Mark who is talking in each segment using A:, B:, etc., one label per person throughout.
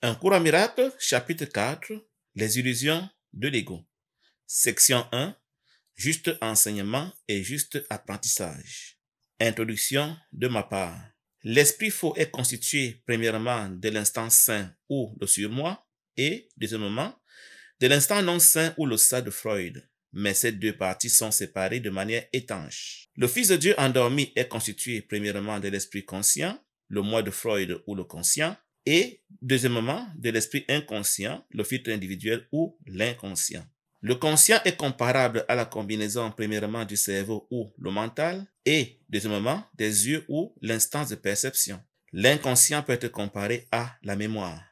A: Un cours en miracle, chapitre 4, les illusions de l'ego. Section 1, juste enseignement et juste apprentissage. Introduction de ma part. L'esprit faux est constitué premièrement de l'instant saint ou le surmoi et, deuxièmement, de l'instant non sain ou le ça de Freud. Mais ces deux parties sont séparées de manière étanche. Le Fils de Dieu endormi est constitué premièrement de l'esprit conscient, le moi de Freud ou le conscient, et deuxièmement de l'esprit inconscient, le filtre individuel ou l'inconscient. Le conscient est comparable à la combinaison premièrement du cerveau ou le mental et deuxièmement des yeux ou l'instance de perception. L'inconscient peut être comparé à la mémoire.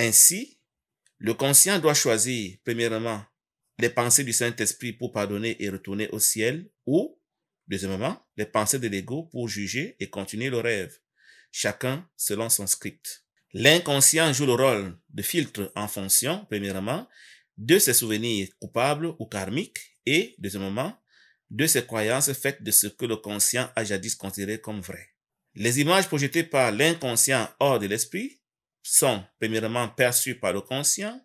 A: Ainsi, le conscient doit choisir premièrement les pensées du Saint-Esprit pour pardonner et retourner au ciel ou deuxièmement les pensées de l'ego pour juger et continuer le rêve, chacun selon son script. L'inconscient joue le rôle de filtre en fonction, premièrement, de ses souvenirs coupables ou karmiques et, deuxièmement, de ses croyances faites de ce que le conscient a jadis considéré comme vrai. Les images projetées par l'inconscient hors de l'esprit sont premièrement perçues par le conscient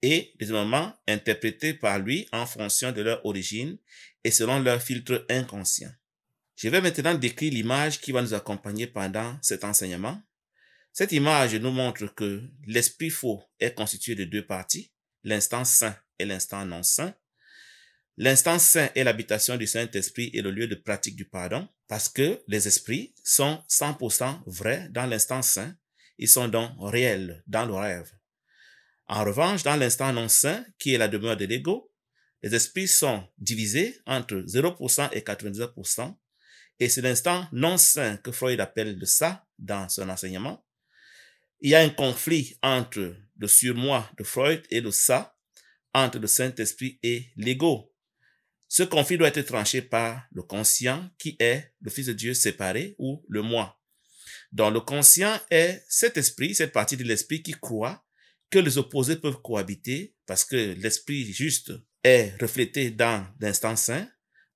A: et deuxièmement interprétées par lui en fonction de leur origine et selon leur filtre inconscient. Je vais maintenant décrire l'image qui va nous accompagner pendant cet enseignement. Cette image nous montre que l'esprit faux est constitué de deux parties, l'instant saint et l'instant non saint. L'instant saint est l'habitation du Saint-Esprit et le lieu de pratique du pardon, parce que les esprits sont 100% vrais dans l'instant saint, ils sont donc réels dans le rêve. En revanche, dans l'instant non saint, qui est la demeure de l'ego, les esprits sont divisés entre 0% et 99%, et c'est l'instant non saint que Freud appelle le ça dans son enseignement, il y a un conflit entre le surmoi de Freud et le ça, entre le Saint-Esprit et l'ego. Ce conflit doit être tranché par le conscient qui est le Fils de Dieu séparé ou le moi. Dans le conscient est cet esprit, cette partie de l'esprit qui croit que les opposés peuvent cohabiter parce que l'esprit juste est reflété dans l'instant saint,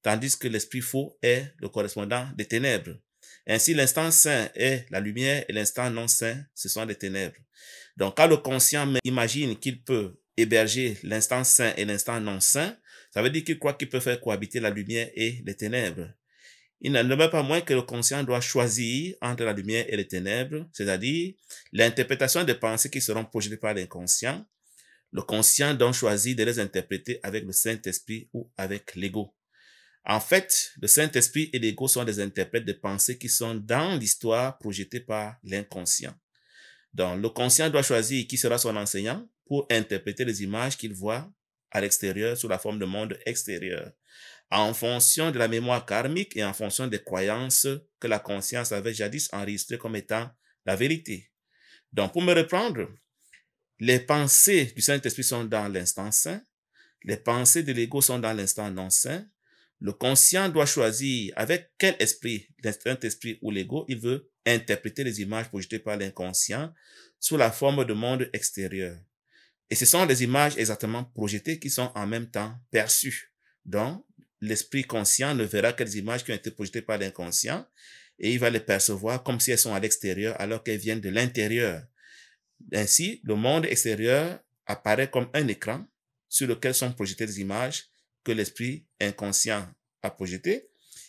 A: tandis que l'esprit faux est le correspondant des ténèbres. Ainsi, l'instant saint est la lumière et l'instant non saint, ce sont les ténèbres. Donc, quand le conscient imagine qu'il peut héberger l'instant saint et l'instant non saint, ça veut dire qu'il croit qu'il peut faire cohabiter la lumière et les ténèbres. Il n'en demeure pas moins que le conscient doit choisir entre la lumière et les ténèbres, c'est-à-dire l'interprétation des pensées qui seront projetées par l'inconscient. Le conscient doit choisir de les interpréter avec le Saint-Esprit ou avec l'ego. En fait, le Saint-Esprit et l'ego sont des interprètes de pensées qui sont dans l'histoire projetée par l'inconscient. Donc, le conscient doit choisir qui sera son enseignant pour interpréter les images qu'il voit à l'extérieur sous la forme de monde extérieur, en fonction de la mémoire karmique et en fonction des croyances que la conscience avait jadis enregistrées comme étant la vérité. Donc, pour me reprendre, les pensées du Saint-Esprit sont dans l'instant saint, les pensées de l'ego sont dans l'instant non saint, le conscient doit choisir avec quel esprit, l'instinct esprit ou l'ego, il veut interpréter les images projetées par l'inconscient sous la forme de monde extérieur. Et ce sont les images exactement projetées qui sont en même temps perçues. Donc, l'esprit conscient ne verra que les images qui ont été projetées par l'inconscient et il va les percevoir comme si elles sont à l'extérieur alors qu'elles viennent de l'intérieur. Ainsi, le monde extérieur apparaît comme un écran sur lequel sont projetées les images que l'esprit inconscient a projeté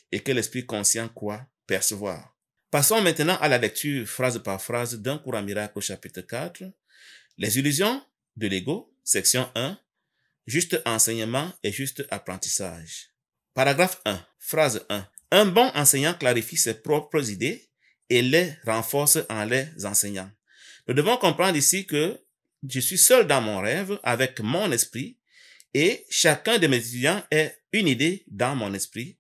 A: et que l'esprit conscient croit percevoir. Passons maintenant à la lecture phrase par phrase d'un courant miracle au chapitre 4. Les illusions de l'ego, section 1. Juste enseignement et juste apprentissage. Paragraphe 1. Phrase 1. Un bon enseignant clarifie ses propres idées et les renforce en les enseignant. Nous devons comprendre ici que je suis seul dans mon rêve avec mon esprit et chacun de mes étudiants est une idée dans mon esprit,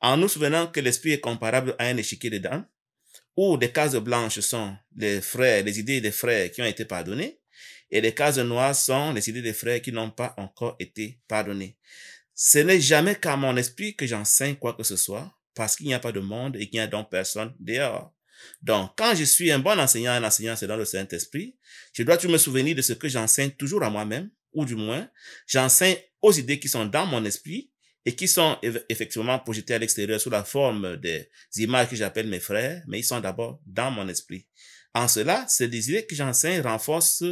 A: en nous souvenant que l'esprit est comparable à un échiquier de dames, où des cases blanches sont les frères, les idées des frères qui ont été pardonnés, et les cases noires sont les idées des frères qui n'ont pas encore été pardonnés. Ce n'est jamais qu'à mon esprit que j'enseigne quoi que ce soit, parce qu'il n'y a pas de monde et qu'il n'y a donc personne dehors. Donc, quand je suis un bon enseignant, un enseignant, c'est dans le Saint-Esprit, je dois toujours me souvenir de ce que j'enseigne toujours à moi-même, ou du moins, j'enseigne aux idées qui sont dans mon esprit et qui sont effectivement projetées à l'extérieur sous la forme des images que j'appelle mes frères, mais ils sont d'abord dans mon esprit. En cela, ces idées que j'enseigne renforcent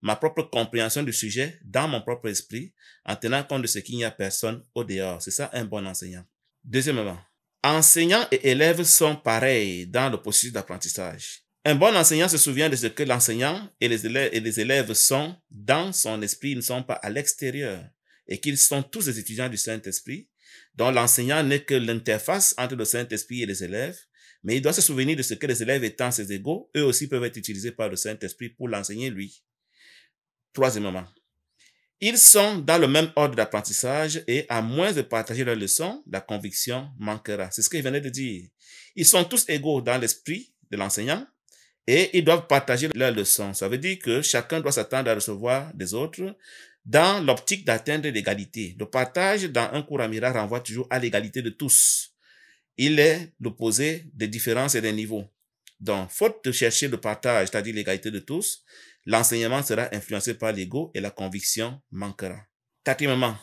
A: ma propre compréhension du sujet dans mon propre esprit en tenant compte de ce qu'il n'y a personne au dehors. C'est ça un bon enseignant. Deuxièmement, enseignants et élèves sont pareils dans le processus d'apprentissage. Un bon enseignant se souvient de ce que l'enseignant et les, élèves, sont dans son esprit, ils ne sont pas à l'extérieur, et qu'ils sont tous des étudiants du Saint-Esprit, dont l'enseignant n'est que l'interface entre le Saint-Esprit et les élèves, mais il doit se souvenir de ce que les élèves étant ses égaux, eux aussi peuvent être utilisés par le Saint-Esprit pour l'enseigner lui. Troisièmement, ils sont dans le même ordre d'apprentissage et à moins de partager leurs leçons, la conviction manquera. C'est ce qu'il venait de dire. Ils sont tous égaux dans l'esprit de l'enseignant, et ils doivent partager leurs leçons. Ça veut dire que chacun doit s'attendre à recevoir des autres dans l'optique d'atteindre l'égalité. Le partage dans un cours amiral renvoie toujours à l'égalité de tous. Il est l'opposé des différences et des niveaux. Donc, faute de chercher le partage, c'est-à-dire l'égalité de tous, l'enseignement sera influencé par l'ego et la conviction manquera. Quatrièmement,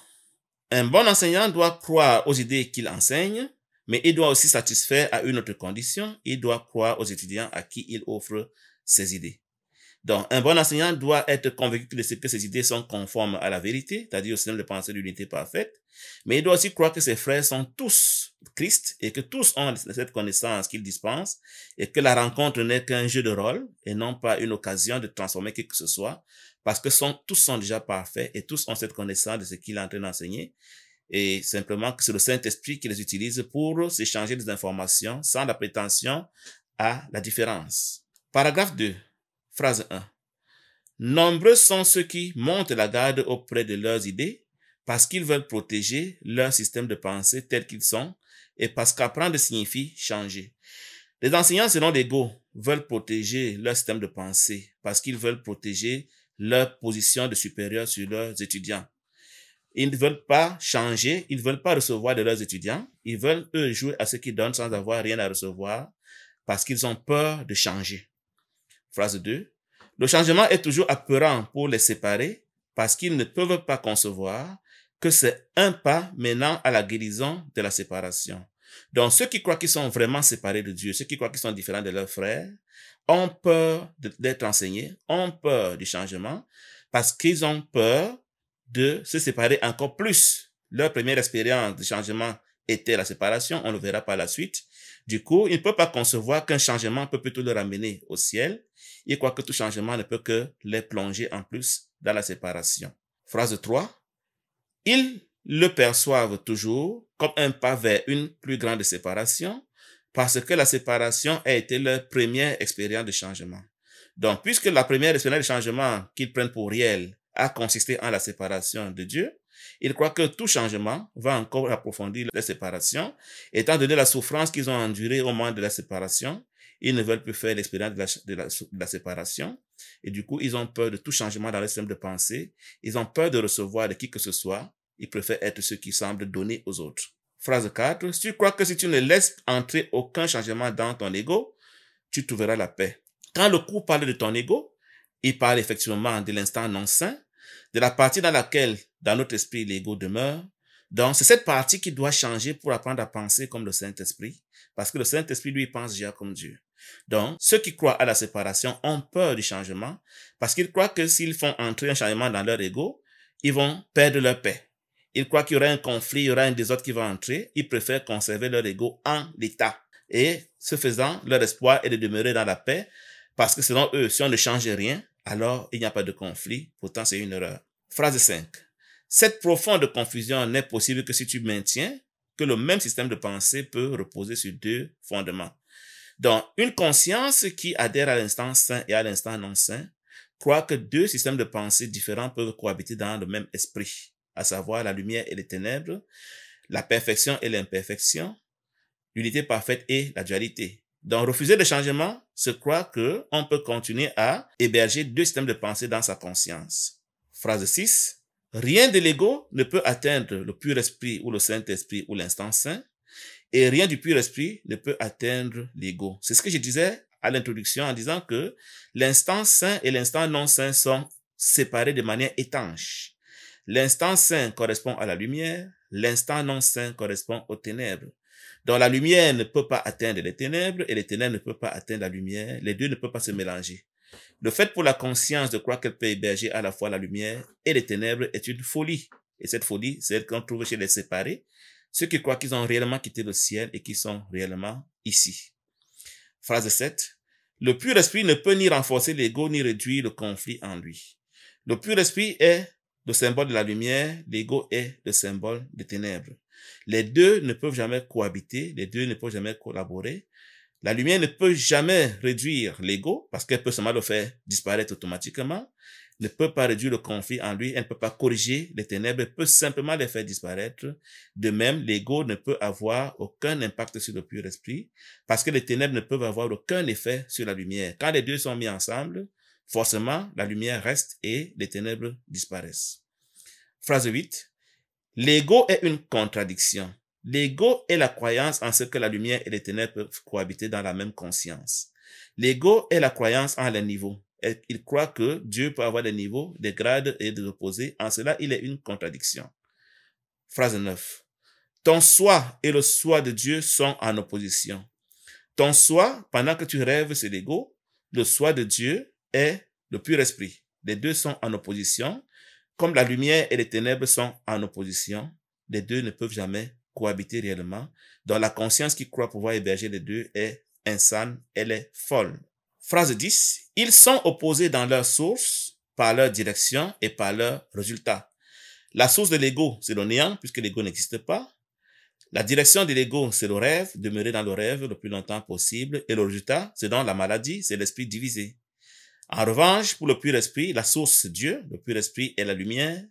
A: un bon enseignant doit croire aux idées qu'il enseigne mais il doit aussi satisfaire à une autre condition, il doit croire aux étudiants à qui il offre ses idées. Donc, un bon enseignant doit être convaincu que ses idées sont conformes à la vérité, c'est-à-dire au système de pensée de l'unité parfaite, mais il doit aussi croire que ses frères sont tous Christ et que tous ont cette connaissance qu'il dispense et que la rencontre n'est qu'un jeu de rôle et non pas une occasion de transformer qui que ce soit, parce que tous sont déjà parfaits et tous ont cette connaissance de ce qu'il est en train d'enseigner et simplement que c'est le Saint-Esprit qui les utilise pour s'échanger des informations sans la prétention à la différence. Paragraphe 2, phrase 1. Nombreux sont ceux qui montent la garde auprès de leurs idées parce qu'ils veulent protéger leur système de pensée tel qu'ils sont et parce qu'apprendre signifie changer. Les enseignants selon l'ego veulent protéger leur système de pensée parce qu'ils veulent protéger leur position de supérieur sur leurs étudiants. Ils ne veulent pas changer, ils ne veulent pas recevoir de leurs étudiants, ils veulent eux jouer à ce qu'ils donnent sans avoir rien à recevoir parce qu'ils ont peur de changer. Phrase 2. Le changement est toujours apparent pour les séparer parce qu'ils ne peuvent pas concevoir que c'est un pas menant à la guérison de la séparation. Donc ceux qui croient qu'ils sont vraiment séparés de Dieu, ceux qui croient qu'ils sont différents de leurs frères, ont peur d'être enseignés, ont peur du changement parce qu'ils ont peur de se séparer encore plus. Leur première expérience de changement était la séparation, on le verra par la suite. Du coup, ils ne peuvent pas concevoir qu'un changement peut plutôt le ramener au ciel, et croient que tout changement ne peut que les plonger en plus dans la séparation. Phrase 3. Ils le perçoivent toujours comme un pas vers une plus grande séparation, parce que la séparation a été leur première expérience de changement. Donc, puisque la première expérience de changement qu'ils prennent pour réelle a consisté en la séparation de Dieu, ils croient que tout changement va encore approfondir la séparation. Étant donné la souffrance qu'ils ont endurée au moment de la séparation, ils ne veulent plus faire l'expérience de, la, séparation. Et du coup, ils ont peur de tout changement dans leur système de pensée. Ils ont peur de recevoir de qui que ce soit. Ils préfèrent être ceux qui semblent donner aux autres. Phrase 4. tu crois que si tu ne laisses entrer aucun changement dans ton ego, tu trouveras la paix. Quand le coup parle de ton ego, il parle effectivement de l'instant non saint de la partie dans laquelle, dans notre esprit, l'ego demeure. Donc, c'est cette partie qui doit changer pour apprendre à penser comme le Saint-Esprit, parce que le Saint-Esprit, lui, pense déjà comme Dieu. Donc, ceux qui croient à la séparation ont peur du changement, parce qu'ils croient que s'ils font entrer un changement dans leur ego, ils vont perdre leur paix. Ils croient qu'il y aura un conflit, il y aura un désordre qui va entrer. Ils préfèrent conserver leur ego en l'état. Et ce faisant, leur espoir est de demeurer dans la paix, parce que selon eux, si on ne change rien, alors il n'y a pas de conflit, pourtant c'est une erreur. Phrase 5. Cette profonde confusion n'est possible que si tu maintiens que le même système de pensée peut reposer sur deux fondements. Donc, une conscience qui adhère à l'instant saint et à l'instant non saint croit que deux systèmes de pensée différents peuvent cohabiter dans le même esprit, à savoir la lumière et les ténèbres, la perfection et l'imperfection, l'unité parfaite et la dualité. Donc, refuser le changement, se croit que on peut continuer à héberger deux systèmes de pensée dans sa conscience. Phrase 6. Rien de l'ego ne peut atteindre le pur esprit ou le Saint-Esprit ou l'instant saint, et rien du pur esprit ne peut atteindre l'ego. C'est ce que je disais à l'introduction en disant que l'instant saint et l'instant non saint sont séparés de manière étanche. L'instant saint correspond à la lumière, l'instant non saint correspond aux ténèbres. Donc la lumière ne peut pas atteindre les ténèbres et les ténèbres ne peuvent pas atteindre la lumière. Les deux ne peuvent pas se mélanger. Le fait pour la conscience de croire qu'elle peut héberger à la fois la lumière et les ténèbres est une folie. Et cette folie, c'est celle qu'on trouve chez les séparés, ceux qui croient qu'ils ont réellement quitté le ciel et qui sont réellement ici. Phrase 7. Le pur esprit ne peut ni renforcer l'ego ni réduire le conflit en lui. Le pur esprit est le symbole de la lumière, l'ego est le symbole des ténèbres. Les deux ne peuvent jamais cohabiter, les deux ne peuvent jamais collaborer. La lumière ne peut jamais réduire l'ego parce qu'elle peut seulement le faire disparaître automatiquement, ne peut pas réduire le conflit en lui, elle ne peut pas corriger les ténèbres, elle peut simplement les faire disparaître. De même, l'ego ne peut avoir aucun impact sur le pur esprit parce que les ténèbres ne peuvent avoir aucun effet sur la lumière. Quand les deux sont mis ensemble, forcément, la lumière reste et les ténèbres disparaissent. Phrase 8. L'ego est une contradiction. L'ego est la croyance en ce que la lumière et les ténèbres peuvent cohabiter dans la même conscience. L'ego est la croyance en les niveaux. il croit que Dieu peut avoir des niveaux, des grades et des opposés. En cela, il est une contradiction. Phrase 9. Ton soi et le soi de Dieu sont en opposition. Ton soi, pendant que tu rêves, c'est l'ego. Le soi de Dieu, est le pur esprit. Les deux sont en opposition. Comme la lumière et les ténèbres sont en opposition, les deux ne peuvent jamais cohabiter réellement. Dans la conscience qui croit pouvoir héberger les deux est insane, elle est folle. Phrase 10. Ils sont opposés dans leur source, par leur direction et par leur résultat. La source de l'ego, c'est le néant, puisque l'ego n'existe pas. La direction de l'ego, c'est le rêve, demeurer dans le rêve le plus longtemps possible. Et le résultat, c'est dans la maladie, c'est l'esprit divisé. En revanche, pour le pur esprit, la source c'est Dieu, le pur esprit est la lumière,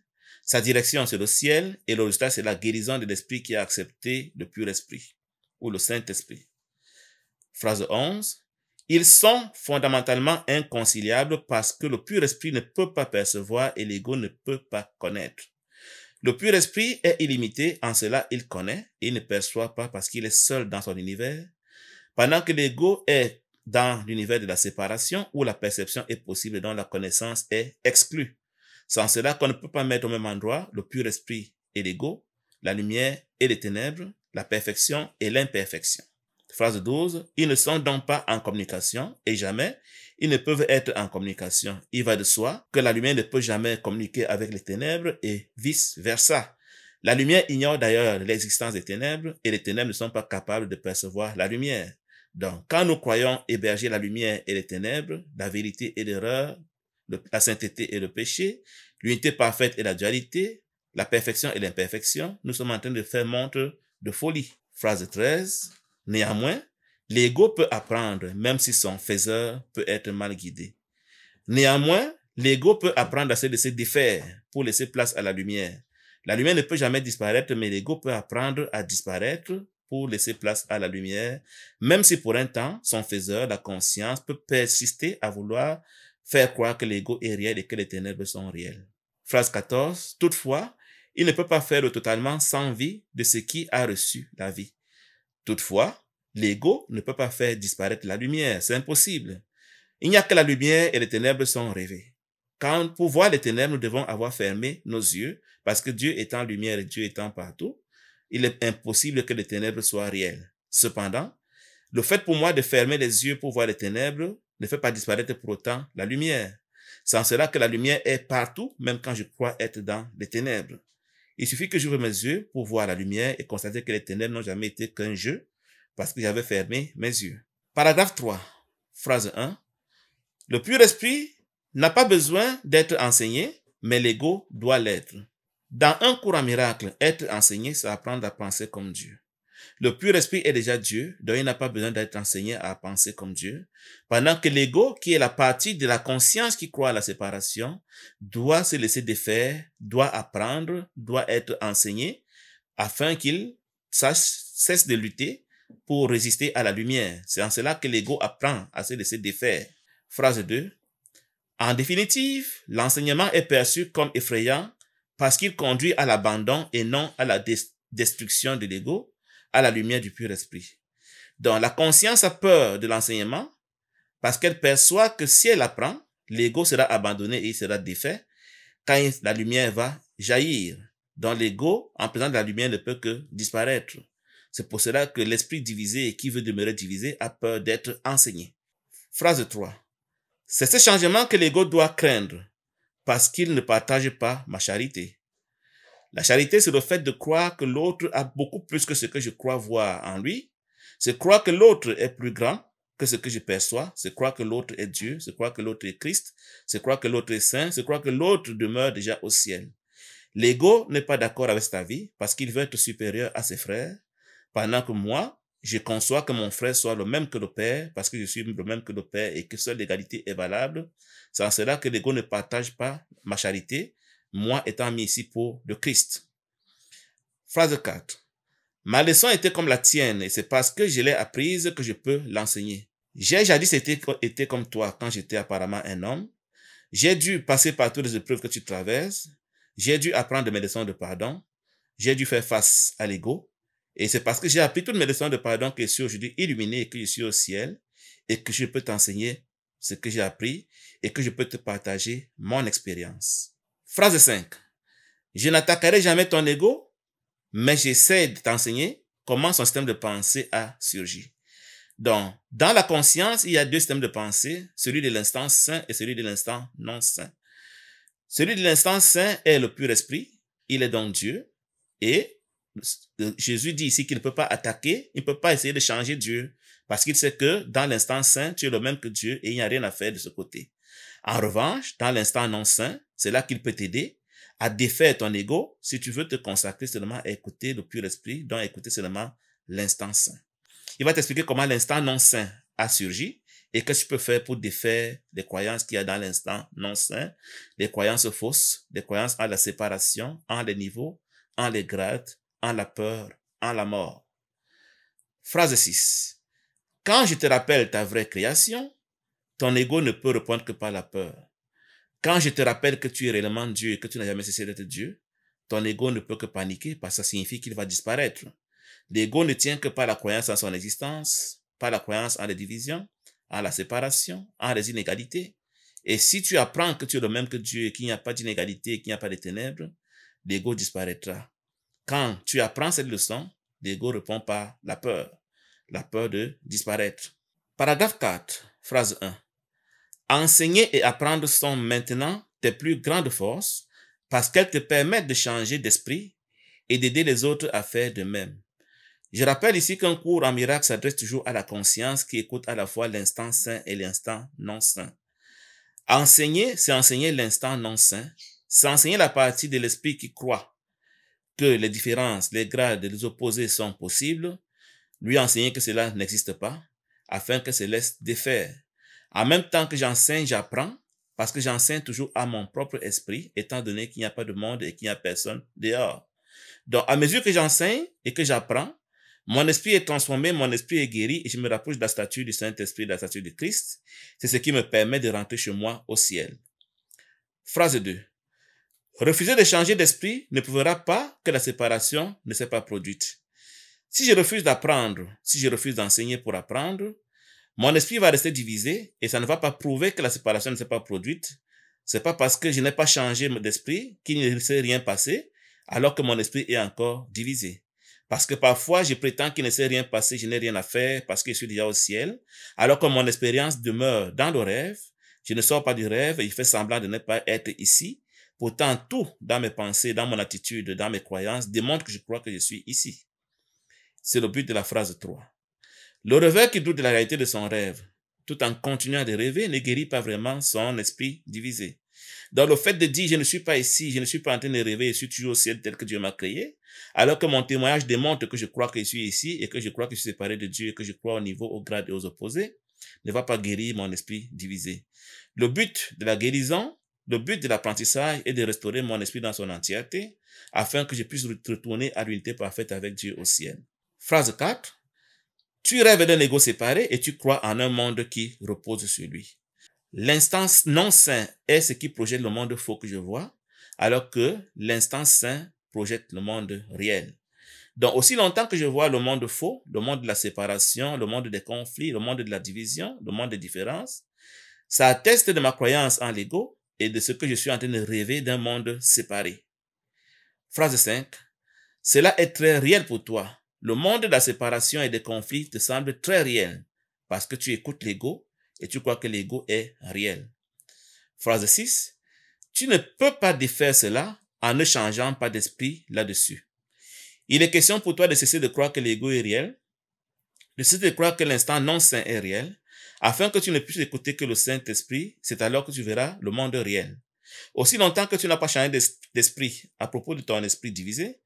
A: sa direction c'est le ciel et le résultat c'est la guérison de l'esprit qui a accepté le pur esprit ou le Saint-Esprit. Phrase 11. Ils sont fondamentalement inconciliables parce que le pur esprit ne peut pas percevoir et l'ego ne peut pas connaître. Le pur esprit est illimité, en cela il connaît et ne perçoit pas parce qu'il est seul dans son univers, pendant que l'ego est dans l'univers de la séparation où la perception est possible dont la connaissance est exclue. Sans cela qu'on ne peut pas mettre au même endroit le pur esprit et l'ego, la lumière et les ténèbres, la perfection et l'imperfection. Phrase 12. Ils ne sont donc pas en communication et jamais ils ne peuvent être en communication. Il va de soi que la lumière ne peut jamais communiquer avec les ténèbres et vice versa. La lumière ignore d'ailleurs l'existence des ténèbres et les ténèbres ne sont pas capables de percevoir la lumière. Donc, quand nous croyons héberger la lumière et les ténèbres, la vérité et l'erreur, la sainteté et le péché, l'unité parfaite et la dualité, la perfection et l'imperfection, nous sommes en train de faire montre de folie. Phrase 13. Néanmoins, l'ego peut apprendre, même si son faiseur peut être mal guidé. Néanmoins, l'ego peut apprendre à se laisser défaire pour laisser place à la lumière. La lumière ne peut jamais disparaître, mais l'ego peut apprendre à disparaître pour laisser place à la lumière, même si pour un temps, son faiseur, la conscience, peut persister à vouloir faire croire que l'ego est réel et que les ténèbres sont réelles. Phrase 14. Toutefois, il ne peut pas faire le totalement sans vie de ce qui a reçu la vie. Toutefois, l'ego ne peut pas faire disparaître la lumière, c'est impossible. Il n'y a que la lumière et les ténèbres sont rêvées. Quand, pour voir les ténèbres, nous devons avoir fermé nos yeux, parce que Dieu étant lumière et Dieu étant partout, il est impossible que les ténèbres soient réelles. Cependant, le fait pour moi de fermer les yeux pour voir les ténèbres ne fait pas disparaître pour autant la lumière. Sans cela que la lumière est partout, même quand je crois être dans les ténèbres. Il suffit que j'ouvre mes yeux pour voir la lumière et constater que les ténèbres n'ont jamais été qu'un jeu parce que j'avais fermé mes yeux. Paragraphe 3, phrase 1. Le pur esprit n'a pas besoin d'être enseigné, mais l'ego doit l'être. Dans un cours miracle, être enseigné, c'est apprendre à penser comme Dieu. Le pur esprit est déjà Dieu, donc il n'a pas besoin d'être enseigné à penser comme Dieu. Pendant que l'ego, qui est la partie de la conscience qui croit à la séparation, doit se laisser défaire, doit apprendre, doit être enseigné, afin qu'il cesse de lutter pour résister à la lumière. C'est en cela que l'ego apprend à se laisser défaire. Phrase 2. En définitive, l'enseignement est perçu comme effrayant parce qu'il conduit à l'abandon et non à la destruction de l'ego, à la lumière du pur esprit. Donc la conscience a peur de l'enseignement parce qu'elle perçoit que si elle apprend, l'ego sera abandonné et il sera défait quand la lumière va jaillir. Dans l'ego, en présence de la lumière, ne peut que disparaître. C'est pour cela que l'esprit divisé et qui veut demeurer divisé a peur d'être enseigné. Phrase 3. C'est ce changement que l'ego doit craindre parce qu'il ne partage pas ma charité. La charité, c'est le fait de croire que l'autre a beaucoup plus que ce que je crois voir en lui. C'est croire que l'autre est plus grand que ce que je perçois. C'est croire que l'autre est Dieu. C'est croire que l'autre est Christ. C'est croire que l'autre est saint. C'est croire que l'autre demeure déjà au ciel. L'ego n'est pas d'accord avec cet vie parce qu'il veut être supérieur à ses frères, pendant que moi, je conçois que mon frère soit le même que le père, parce que je suis le même que le père et que seule l'égalité est valable. Sans cela que l'ego ne partage pas ma charité, moi étant mis ici pour le Christ. Phrase 4. Ma leçon était comme la tienne et c'est parce que je l'ai apprise que je peux l'enseigner. J'ai jadis été, été comme toi quand j'étais apparemment un homme. J'ai dû passer par toutes les épreuves que tu traverses. J'ai dû apprendre mes leçons de pardon. J'ai dû faire face à l'ego. Et c'est parce que j'ai appris toutes mes leçons de pardon que je suis aujourd'hui illuminé et que je suis au ciel et que je peux t'enseigner ce que j'ai appris et que je peux te partager mon expérience. Phrase 5. Je n'attaquerai jamais ton ego, mais j'essaie de t'enseigner comment son système de pensée a surgi. Donc, dans la conscience, il y a deux systèmes de pensée, celui de l'instant saint et celui de l'instant non saint. Celui de l'instant saint est le pur esprit, il est donc Dieu, et Jésus dit ici qu'il ne peut pas attaquer, il ne peut pas essayer de changer Dieu, parce qu'il sait que dans l'instant saint, tu es le même que Dieu et il n'y a rien à faire de ce côté. En revanche, dans l'instant non saint, c'est là qu'il peut t'aider à défaire ton ego si tu veux te consacrer seulement à écouter le pur esprit, donc écouter seulement l'instant saint. Il va t'expliquer comment l'instant non saint a surgi et que tu peux faire pour défaire les croyances qu'il y a dans l'instant non saint, les croyances fausses, les croyances à la séparation, en les niveaux, en les grades, en la peur, en la mort. Phrase 6. Quand je te rappelle ta vraie création, ton ego ne peut reprendre que par la peur. Quand je te rappelle que tu es réellement Dieu et que tu n'as jamais cessé d'être Dieu, ton ego ne peut que paniquer parce que ça signifie qu'il va disparaître. L'ego ne tient que par la croyance en son existence, par la croyance en la division, en la séparation, en les inégalités. Et si tu apprends que tu es le même que Dieu et qu'il n'y a pas d'inégalité et qu'il n'y a pas de ténèbres, l'ego disparaîtra. Quand tu apprends cette leçon, l'ego répond par la peur, la peur de disparaître. Paragraphe 4, phrase 1. Enseigner et apprendre sont maintenant tes plus grandes forces parce qu'elles te permettent de changer d'esprit et d'aider les autres à faire de même. Je rappelle ici qu'un cours en miracle s'adresse toujours à la conscience qui écoute à la fois l'instant saint et l'instant non saint. Enseigner, c'est enseigner l'instant non saint, c'est enseigner la partie de l'esprit qui croit, que les différences, les grades, les opposés sont possibles, lui enseigner que cela n'existe pas, afin que se laisse défaire. En même temps que j'enseigne, j'apprends, parce que j'enseigne toujours à mon propre esprit, étant donné qu'il n'y a pas de monde et qu'il n'y a personne dehors. Donc, à mesure que j'enseigne et que j'apprends, mon esprit est transformé, mon esprit est guéri et je me rapproche de la statue du Saint-Esprit, de la statue de Christ. C'est ce qui me permet de rentrer chez moi au ciel. Phrase 2. Refuser de changer d'esprit ne prouvera pas que la séparation ne s'est pas produite. Si je refuse d'apprendre, si je refuse d'enseigner pour apprendre, mon esprit va rester divisé et ça ne va pas prouver que la séparation ne s'est pas produite. C'est pas parce que je n'ai pas changé d'esprit qu'il ne s'est rien passé, alors que mon esprit est encore divisé. Parce que parfois, je prétends qu'il ne s'est rien passé, je n'ai rien à faire parce que je suis déjà au ciel, alors que mon expérience demeure dans le rêve, je ne sors pas du rêve et il fait semblant de ne pas être ici, Pourtant, tout dans mes pensées, dans mon attitude, dans mes croyances démontre que je crois que je suis ici. C'est le but de la phrase 3. Le rêveur qui doute de la réalité de son rêve, tout en continuant de rêver, ne guérit pas vraiment son esprit divisé. Dans le fait de dire je ne suis pas ici, je ne suis pas en train de rêver, je suis toujours au ciel tel que Dieu m'a créé, alors que mon témoignage démontre que je crois que je suis ici et que je crois que je suis séparé de Dieu et que je crois au niveau, au grade et aux opposés, ne va pas guérir mon esprit divisé. Le but de la guérison le but de l'apprentissage est de restaurer mon esprit dans son entièreté, afin que je puisse retourner à l'unité parfaite avec Dieu au ciel. Phrase 4. Tu rêves d'un ego séparé et tu crois en un monde qui repose sur lui. L'instance non saint est ce qui projette le monde faux que je vois, alors que l'instance saint projette le monde réel. Donc, aussi longtemps que je vois le monde faux, le monde de la séparation, le monde des conflits, le monde de la division, le monde des différences, ça atteste de ma croyance en l'ego et de ce que je suis en train de rêver d'un monde séparé. Phrase 5. Cela est très réel pour toi. Le monde de la séparation et des conflits te semble très réel parce que tu écoutes l'ego et tu crois que l'ego est réel. Phrase 6. Tu ne peux pas défaire cela en ne changeant pas d'esprit là-dessus. Il est question pour toi de cesser de croire que l'ego est réel, de cesser de croire que l'instant non saint est réel afin que tu ne puisses écouter que le Saint-Esprit, c'est alors que tu verras le monde réel. Aussi longtemps que tu n'as pas changé d'esprit à propos de ton esprit divisé,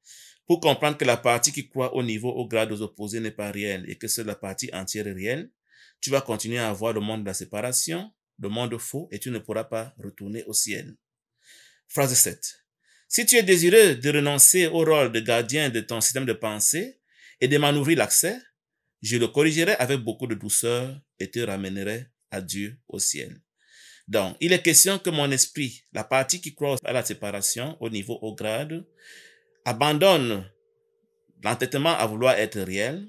A: pour comprendre que la partie qui croit au niveau, au grade aux opposés n'est pas réelle et que seule la partie entière est réelle, tu vas continuer à avoir le monde de la séparation, le monde faux et tu ne pourras pas retourner au ciel. Phrase 7. Si tu es désireux de renoncer au rôle de gardien de ton système de pensée et de m'en l'accès, je le corrigerai avec beaucoup de douceur et te ramènerai à Dieu au ciel. Donc, il est question que mon esprit, la partie qui croise à la séparation au niveau au grade, abandonne l'entêtement à vouloir être réel.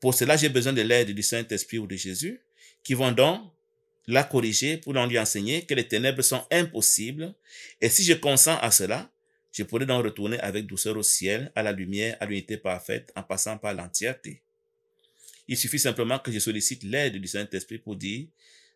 A: Pour cela, j'ai besoin de l'aide du Saint-Esprit ou de Jésus, qui vont donc la corriger pour lui enseigner que les ténèbres sont impossibles. Et si je consens à cela, je pourrai donc retourner avec douceur au ciel, à la lumière, à l'unité parfaite, en passant par l'entièreté. Il suffit simplement que je sollicite l'aide du Saint-Esprit pour dire,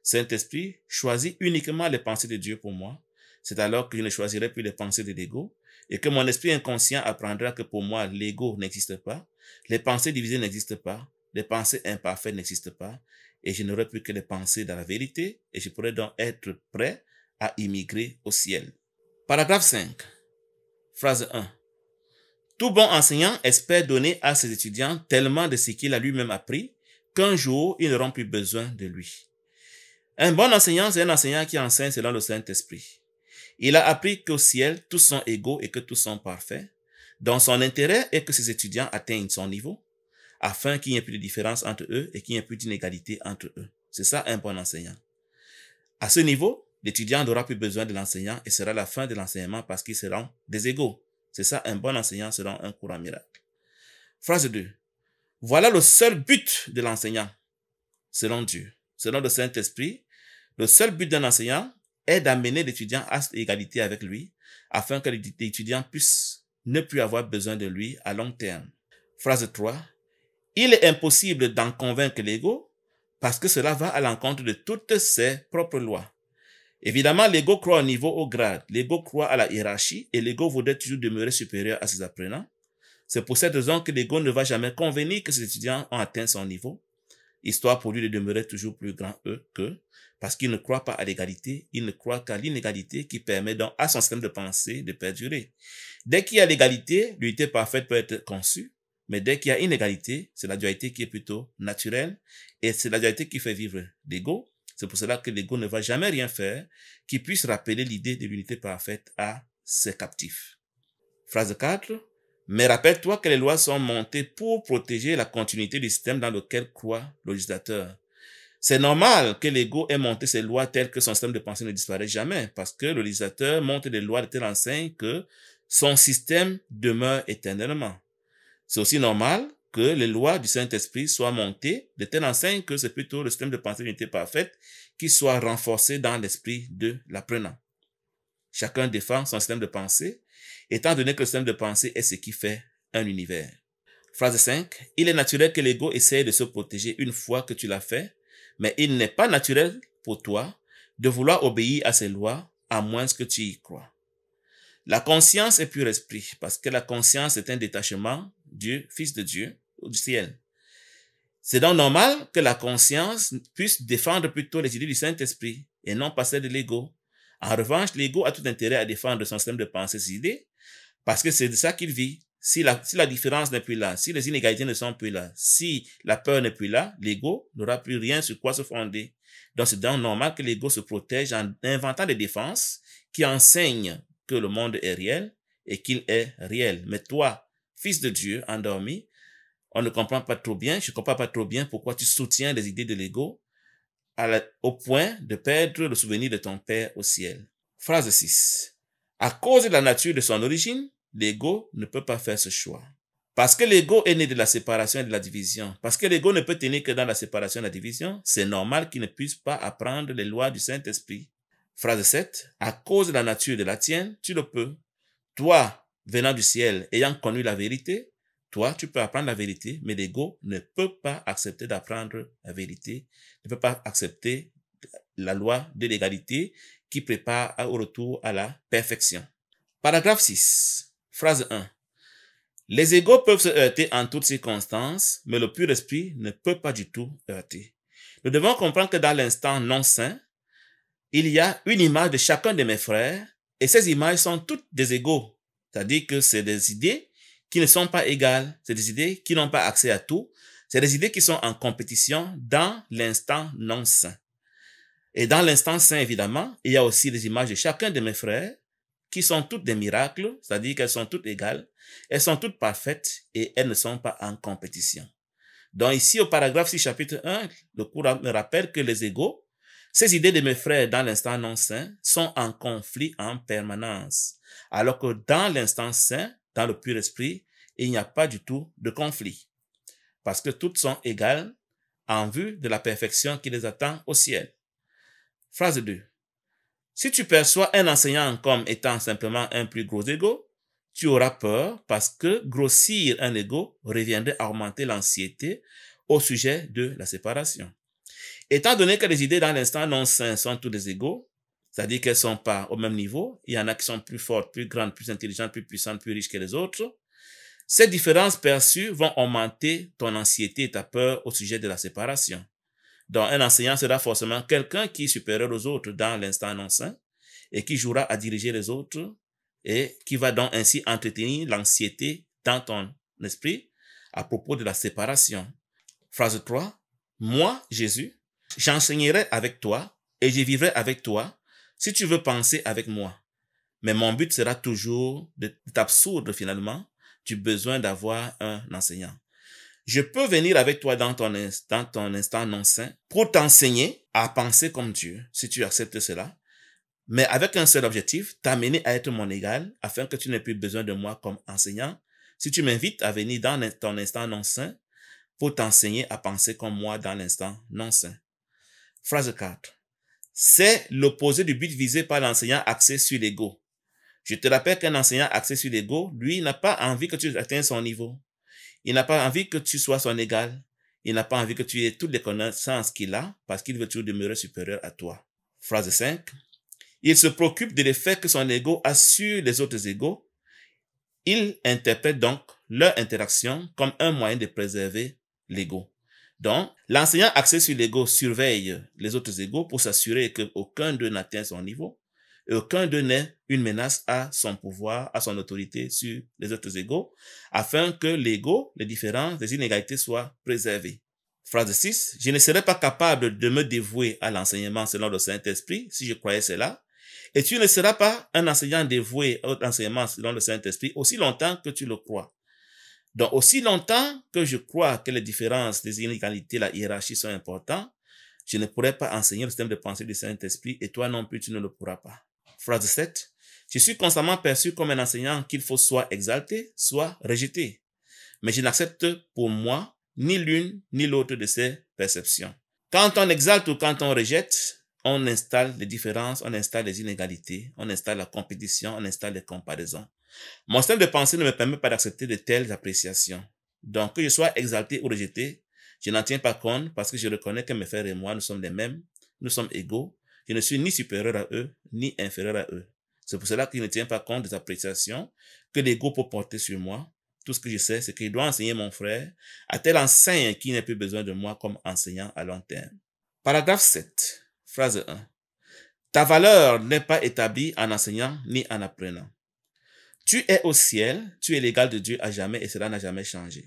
A: Saint-Esprit, choisis uniquement les pensées de Dieu pour moi. C'est alors que je ne choisirai plus les pensées de l'ego et que mon esprit inconscient apprendra que pour moi, l'ego n'existe pas, les pensées divisées n'existent pas, les pensées imparfaites n'existent pas et je n'aurai plus que les pensées dans la vérité et je pourrai donc être prêt à immigrer au ciel. Paragraphe 5. Phrase 1. Tout bon enseignant espère donner à ses étudiants tellement de ce qu'il a lui-même appris qu'un jour, ils n'auront plus besoin de lui. Un bon enseignant, c'est un enseignant qui enseigne selon le Saint-Esprit. Il a appris qu'au ciel, tous sont égaux et que tous sont parfaits, dont son intérêt est que ses étudiants atteignent son niveau, afin qu'il n'y ait plus de différence entre eux et qu'il n'y ait plus d'inégalité entre eux. C'est ça un bon enseignant. À ce niveau, l'étudiant n'aura plus besoin de l'enseignant et sera la fin de l'enseignement parce qu'ils seront des égaux. C'est ça, un bon enseignant selon un courant miracle. Phrase 2. Voilà le seul but de l'enseignant, selon Dieu, selon le Saint-Esprit. Le seul but d'un enseignant est d'amener l'étudiant à égalité avec lui, afin que l'étudiant puisse ne plus avoir besoin de lui à long terme. Phrase 3. Il est impossible d'en convaincre l'ego parce que cela va à l'encontre de toutes ses propres lois. Évidemment, l'ego croit au niveau, au grade. L'ego croit à la hiérarchie et l'ego voudrait toujours demeurer supérieur à ses apprenants. C'est pour cette raison que l'ego ne va jamais convenir que ses étudiants ont atteint son niveau, histoire pour lui de demeurer toujours plus grand eux qu'eux, parce qu'il ne croit pas à l'égalité, il ne croit qu'à l'inégalité qui permet donc à son système de pensée de perdurer. Dès qu'il y a l'égalité, l'unité parfaite peut être conçue, mais dès qu'il y a inégalité, c'est la dualité qui est plutôt naturelle et c'est la dualité qui fait vivre l'ego c'est pour cela que l'ego ne va jamais rien faire qui puisse rappeler l'idée de l'unité parfaite à ses captifs. Phrase 4. Mais rappelle-toi que les lois sont montées pour protéger la continuité du système dans lequel croit le législateur. C'est normal que l'ego ait monté ses lois telles que son système de pensée ne disparaît jamais, parce que le législateur monte des lois de telle enseigne que son système demeure éternellement. C'est aussi normal que les lois du Saint-Esprit soient montées de telle enseigne que c'est plutôt le système de pensée d'unité parfaite qui soit renforcé dans l'esprit de l'apprenant. Chacun défend son système de pensée, étant donné que le système de pensée est ce qui fait un univers. Phrase 5. Il est naturel que l'ego essaye de se protéger une fois que tu l'as fait, mais il n'est pas naturel pour toi de vouloir obéir à ces lois à moins que tu y crois. La conscience est pur esprit, parce que la conscience est un détachement Dieu, fils de Dieu, ou du ciel. C'est donc normal que la conscience puisse défendre plutôt les idées du Saint-Esprit et non pas celles de l'ego. En revanche, l'ego a tout intérêt à défendre son système de pensée, ses idées, parce que c'est de ça qu'il vit. Si la, si la différence n'est plus là, si les inégalités ne sont plus là, si la peur n'est plus là, l'ego n'aura plus rien sur quoi se fonder. Donc c'est donc normal que l'ego se protège en inventant des défenses qui enseignent que le monde est réel et qu'il est réel. Mais toi, fils de Dieu, endormi. On ne comprend pas trop bien, je ne comprends pas trop bien pourquoi tu soutiens les idées de l'ego au point de perdre le souvenir de ton Père au ciel. Phrase 6. À cause de la nature de son origine, l'ego ne peut pas faire ce choix. Parce que l'ego est né de la séparation et de la division. Parce que l'ego ne peut tenir que dans la séparation et la division, c'est normal qu'il ne puisse pas apprendre les lois du Saint-Esprit. Phrase 7. À cause de la nature de la tienne, tu le peux. Toi, venant du ciel, ayant connu la vérité, toi, tu peux apprendre la vérité, mais l'ego ne peut pas accepter d'apprendre la vérité, ne peut pas accepter la loi de l'égalité qui prépare au retour à la perfection. Paragraphe 6, phrase 1. Les égaux peuvent se heurter en toutes circonstances, mais le pur esprit ne peut pas du tout heurter. Nous devons comprendre que dans l'instant non saint, il y a une image de chacun de mes frères, et ces images sont toutes des égaux c'est-à-dire que c'est des idées qui ne sont pas égales, c'est des idées qui n'ont pas accès à tout, c'est des idées qui sont en compétition dans l'instant non saint Et dans l'instant saint, évidemment, il y a aussi des images de chacun de mes frères qui sont toutes des miracles, c'est-à-dire qu'elles sont toutes égales, elles sont toutes parfaites et elles ne sont pas en compétition. Donc ici, au paragraphe 6, chapitre 1, le courant me rappelle que les égaux ces idées de mes frères dans l'instant non saint sont en conflit en permanence, alors que dans l'instant saint, dans le pur esprit, il n'y a pas du tout de conflit, parce que toutes sont égales en vue de la perfection qui les attend au ciel. Phrase 2. Si tu perçois un enseignant comme étant simplement un plus gros ego, tu auras peur parce que grossir un ego reviendrait à augmenter l'anxiété au sujet de la séparation. Étant donné que les idées dans l'instant non saint sont tous des égaux, c'est-à-dire qu'elles sont pas au même niveau, il y en a qui sont plus fortes, plus grandes, plus intelligentes, plus puissantes, plus riches que les autres, ces différences perçues vont augmenter ton anxiété et ta peur au sujet de la séparation. Donc, un enseignant sera forcément quelqu'un qui est supérieur aux autres dans l'instant non saint et qui jouera à diriger les autres et qui va donc ainsi entretenir l'anxiété dans ton esprit à propos de la séparation. Phrase 3. Moi, Jésus, J'enseignerai avec toi et je vivrai avec toi si tu veux penser avec moi. Mais mon but sera toujours de t'absoudre finalement du besoin d'avoir un enseignant. Je peux venir avec toi dans ton instant, ton instant non saint pour t'enseigner à penser comme Dieu, si tu acceptes cela, mais avec un seul objectif, t'amener à être mon égal afin que tu n'aies plus besoin de moi comme enseignant. Si tu m'invites à venir dans ton instant non saint pour t'enseigner à penser comme moi dans l'instant non saint. Phrase 4. C'est l'opposé du but visé par l'enseignant axé sur l'ego. Je te rappelle qu'un enseignant axé sur l'ego, lui, n'a pas envie que tu atteignes son niveau. Il n'a pas envie que tu sois son égal. Il n'a pas envie que tu aies toutes les connaissances qu'il a parce qu'il veut toujours demeurer supérieur à toi. Phrase 5. Il se préoccupe de l'effet que son ego a sur les autres égaux. Il interprète donc leur interaction comme un moyen de préserver l'ego. Donc, l'enseignant axé sur l'ego surveille les autres égaux pour s'assurer qu'aucun d'eux n'atteint son niveau et aucun d'eux n'est une menace à son pouvoir, à son autorité sur les autres égaux, afin que l'ego, les différences, les inégalités soient préservées. Phrase 6. Je ne serais pas capable de me dévouer à l'enseignement selon le Saint-Esprit si je croyais cela. Et tu ne seras pas un enseignant dévoué à l'enseignement selon le Saint-Esprit aussi longtemps que tu le crois. Donc, aussi longtemps que je crois que les différences, les inégalités, la hiérarchie sont importantes, je ne pourrai pas enseigner le système de pensée du Saint-Esprit et toi non plus, tu ne le pourras pas. Phrase 7. Je suis constamment perçu comme un enseignant qu'il faut soit exalter, soit rejeter. Mais je n'accepte pour moi ni l'une ni l'autre de ces perceptions. Quand on exalte ou quand on rejette, on installe les différences, on installe les inégalités, on installe la compétition, on installe les comparaisons. Mon style de pensée ne me permet pas d'accepter de telles appréciations. Donc, que je sois exalté ou rejeté, je n'en tiens pas compte parce que je reconnais que mes frères et moi, nous sommes les mêmes, nous sommes égaux. Je ne suis ni supérieur à eux, ni inférieur à eux. C'est pour cela qu'il ne tient pas compte des appréciations que l'ego peut porter sur moi. Tout ce que je sais, c'est qu'il doit enseigner mon frère à tel enseigne qui n'a plus besoin de moi comme enseignant à long terme. Paragraphe 7, phrase 1. Ta valeur n'est pas établie en enseignant ni en apprenant. Tu es au ciel, tu es l'égal de Dieu à jamais et cela n'a jamais changé.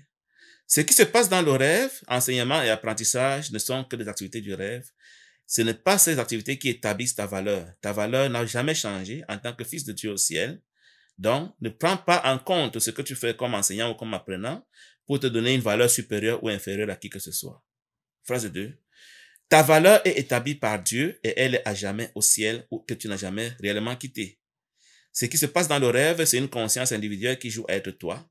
A: Ce qui se passe dans le rêve, enseignement et apprentissage ne sont que des activités du rêve. Ce n'est pas ces activités qui établissent ta valeur. Ta valeur n'a jamais changé en tant que fils de Dieu au ciel. Donc, ne prends pas en compte ce que tu fais comme enseignant ou comme apprenant pour te donner une valeur supérieure ou inférieure à qui que ce soit. Phrase 2. Ta valeur est établie par Dieu et elle est à jamais au ciel ou que tu n'as jamais réellement quitté. Ce qui se passe dans le rêve, c'est une conscience individuelle qui joue à être toi,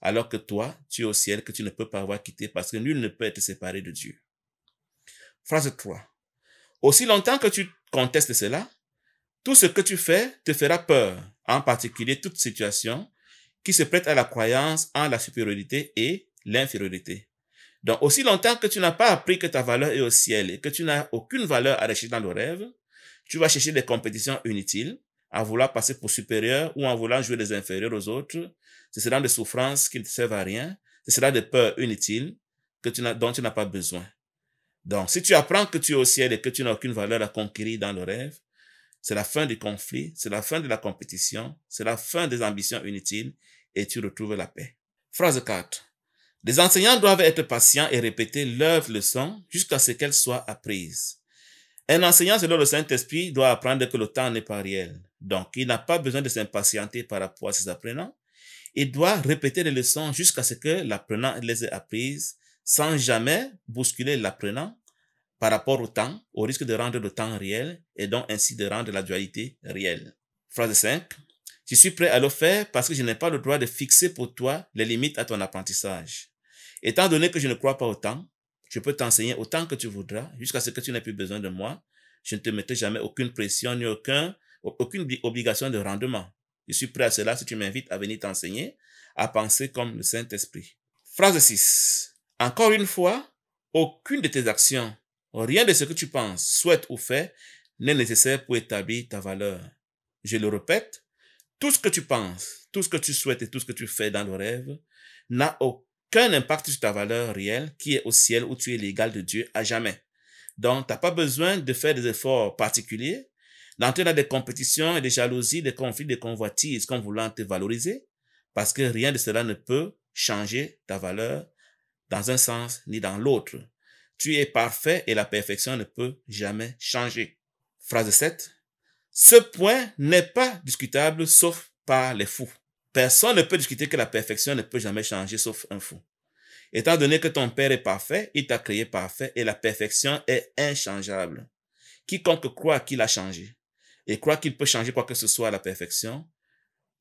A: alors que toi, tu es au ciel que tu ne peux pas avoir quitté parce que nul ne peut être séparé de Dieu. Phrase 3. Aussi longtemps que tu contestes cela, tout ce que tu fais te fera peur, en particulier toute situation qui se prête à la croyance en la supériorité et l'infériorité. Donc, aussi longtemps que tu n'as pas appris que ta valeur est au ciel et que tu n'as aucune valeur à rechercher dans le rêve, tu vas chercher des compétitions inutiles, en voulant passer pour supérieur ou en voulant jouer les inférieurs aux autres. Ce sera des souffrances qui ne servent à rien. Ce sera des peurs inutiles que tu dont tu n'as pas besoin. Donc, si tu apprends que tu es au ciel et que tu n'as aucune valeur à conquérir dans le rêve, c'est la fin du conflit, c'est la fin de la compétition, c'est la fin des ambitions inutiles et tu retrouves la paix. Phrase 4. Les enseignants doivent être patients et répéter leurs leçons jusqu'à ce qu'elles soient apprises. Un enseignant selon le Saint-Esprit doit apprendre que le temps n'est pas réel. Donc, il n'a pas besoin de s'impatienter par rapport à ses apprenants. Il doit répéter les leçons jusqu'à ce que l'apprenant les ait apprises sans jamais bousculer l'apprenant par rapport au temps, au risque de rendre le temps réel et donc ainsi de rendre la dualité réelle. Phrase 5. Je suis prêt à le faire parce que je n'ai pas le droit de fixer pour toi les limites à ton apprentissage. Étant donné que je ne crois pas au temps, je peux t'enseigner autant que tu voudras jusqu'à ce que tu n'aies plus besoin de moi. Je ne te mettrai jamais aucune pression ni aucun aucune obligation de rendement. Je suis prêt à cela si tu m'invites à venir t'enseigner, à penser comme le Saint-Esprit. Phrase 6. Encore une fois, aucune de tes actions, rien de ce que tu penses, souhaites ou fais n'est nécessaire pour établir ta valeur. Je le répète, tout ce que tu penses, tout ce que tu souhaites et tout ce que tu fais dans le rêve n'a aucun impact sur ta valeur réelle qui est au ciel où tu es l'égal de Dieu à jamais. Donc, tu n'as pas besoin de faire des efforts particuliers L'entrée dans des compétitions et des jalousies, des conflits, des convoitises, comme voulant te valoriser, parce que rien de cela ne peut changer ta valeur dans un sens ni dans l'autre. Tu es parfait et la perfection ne peut jamais changer. Phrase 7. Ce point n'est pas discutable sauf par les fous. Personne ne peut discuter que la perfection ne peut jamais changer sauf un fou. Étant donné que ton Père est parfait, il t'a créé parfait et la perfection est inchangeable. Quiconque croit qu'il a changé et croit qu'il peut changer quoi que ce soit à la perfection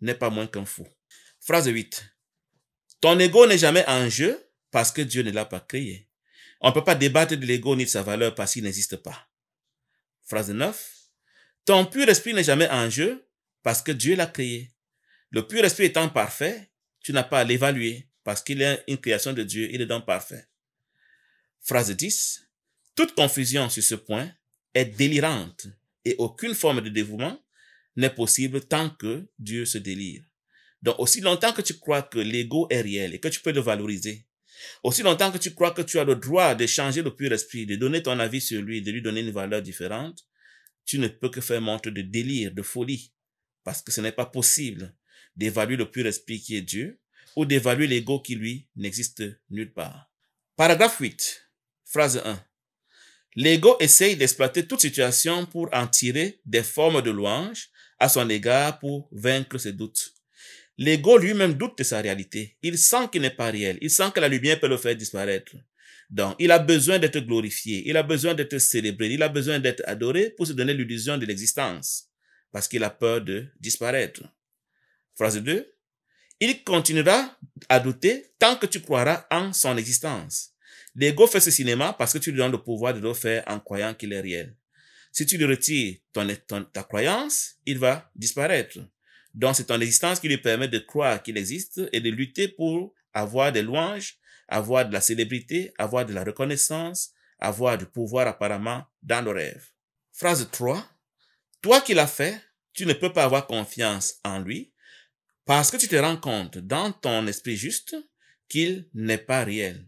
A: n'est pas moins qu'un fou. Phrase 8. Ton ego n'est jamais en jeu parce que Dieu ne l'a pas créé. On ne peut pas débattre de l'ego ni de sa valeur parce qu'il n'existe pas. Phrase 9. Ton pur esprit n'est jamais en jeu parce que Dieu l'a créé. Le pur esprit étant parfait, tu n'as pas à l'évaluer parce qu'il est une création de Dieu, il est donc parfait. Phrase 10. Toute confusion sur ce point est délirante et aucune forme de dévouement n'est possible tant que Dieu se délire. Donc aussi longtemps que tu crois que l'ego est réel et que tu peux le valoriser, aussi longtemps que tu crois que tu as le droit de changer le pur esprit, de donner ton avis sur lui, de lui donner une valeur différente, tu ne peux que faire montre de délire, de folie, parce que ce n'est pas possible d'évaluer le pur esprit qui est Dieu ou d'évaluer l'ego qui, lui, n'existe nulle part. Paragraphe 8, phrase 1. L'ego essaye d'exploiter toute situation pour en tirer des formes de louange à son égard pour vaincre ses doutes. L'ego lui-même doute de sa réalité. Il sent qu'il n'est pas réel. Il sent que la lumière peut le faire disparaître. Donc, il a besoin d'être glorifié. Il a besoin d'être célébré. Il a besoin d'être adoré pour se donner l'illusion de l'existence. Parce qu'il a peur de disparaître. Phrase 2. Il continuera à douter tant que tu croiras en son existence. L'ego fait ce cinéma parce que tu lui donnes le pouvoir de le faire en croyant qu'il est réel. Si tu lui retires ta croyance, il va disparaître. Donc, c'est ton existence qui lui permet de croire qu'il existe et de lutter pour avoir des louanges, avoir de la célébrité, avoir de la reconnaissance, avoir du pouvoir apparemment dans le rêve. Phrase 3. Toi qui l'as fait, tu ne peux pas avoir confiance en lui parce que tu te rends compte dans ton esprit juste qu'il n'est pas réel.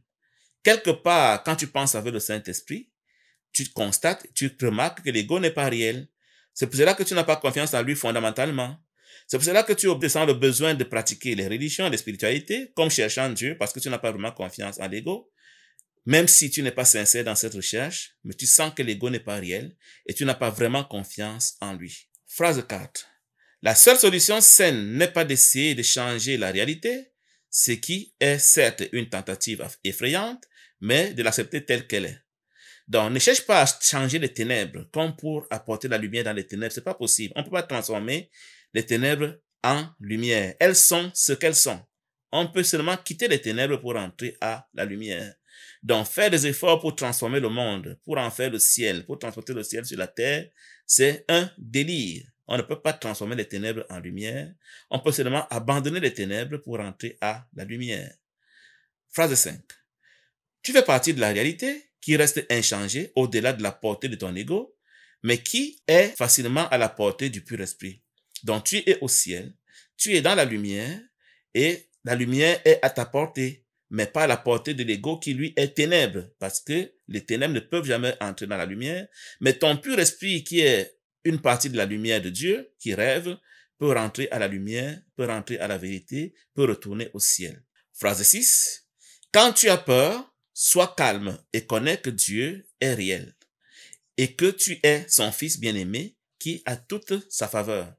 A: Quelque part, quand tu penses avec le Saint-Esprit, tu constates, tu remarques que l'ego n'est pas réel. C'est pour cela que tu n'as pas confiance en lui fondamentalement. C'est pour cela que tu obtiens le besoin de pratiquer les religions, les spiritualités, comme cherchant Dieu, parce que tu n'as pas vraiment confiance en l'ego. Même si tu n'es pas sincère dans cette recherche, mais tu sens que l'ego n'est pas réel et tu n'as pas vraiment confiance en lui. Phrase 4. La seule solution saine n'est pas d'essayer de changer la réalité, ce qui est certes une tentative effrayante, mais de l'accepter telle qu'elle est. Donc, ne cherche pas à changer les ténèbres comme pour apporter la lumière dans les ténèbres. C'est pas possible. On peut pas transformer les ténèbres en lumière. Elles sont ce qu'elles sont. On peut seulement quitter les ténèbres pour entrer à la lumière. Donc, faire des efforts pour transformer le monde, pour en faire le ciel, pour transporter le ciel sur la terre, c'est un délire. On ne peut pas transformer les ténèbres en lumière. On peut seulement abandonner les ténèbres pour entrer à la lumière. Phrase 5. Tu fais partie de la réalité qui reste inchangée au-delà de la portée de ton ego, mais qui est facilement à la portée du pur esprit. Donc tu es au ciel, tu es dans la lumière et la lumière est à ta portée, mais pas à la portée de l'ego qui lui est ténèbre, parce que les ténèbres ne peuvent jamais entrer dans la lumière, mais ton pur esprit qui est une partie de la lumière de Dieu qui rêve peut rentrer à la lumière, peut rentrer à la vérité, peut retourner au ciel. Phrase 6. Quand tu as peur, sois calme et connais que Dieu est réel et que tu es son fils bien-aimé qui a toute sa faveur.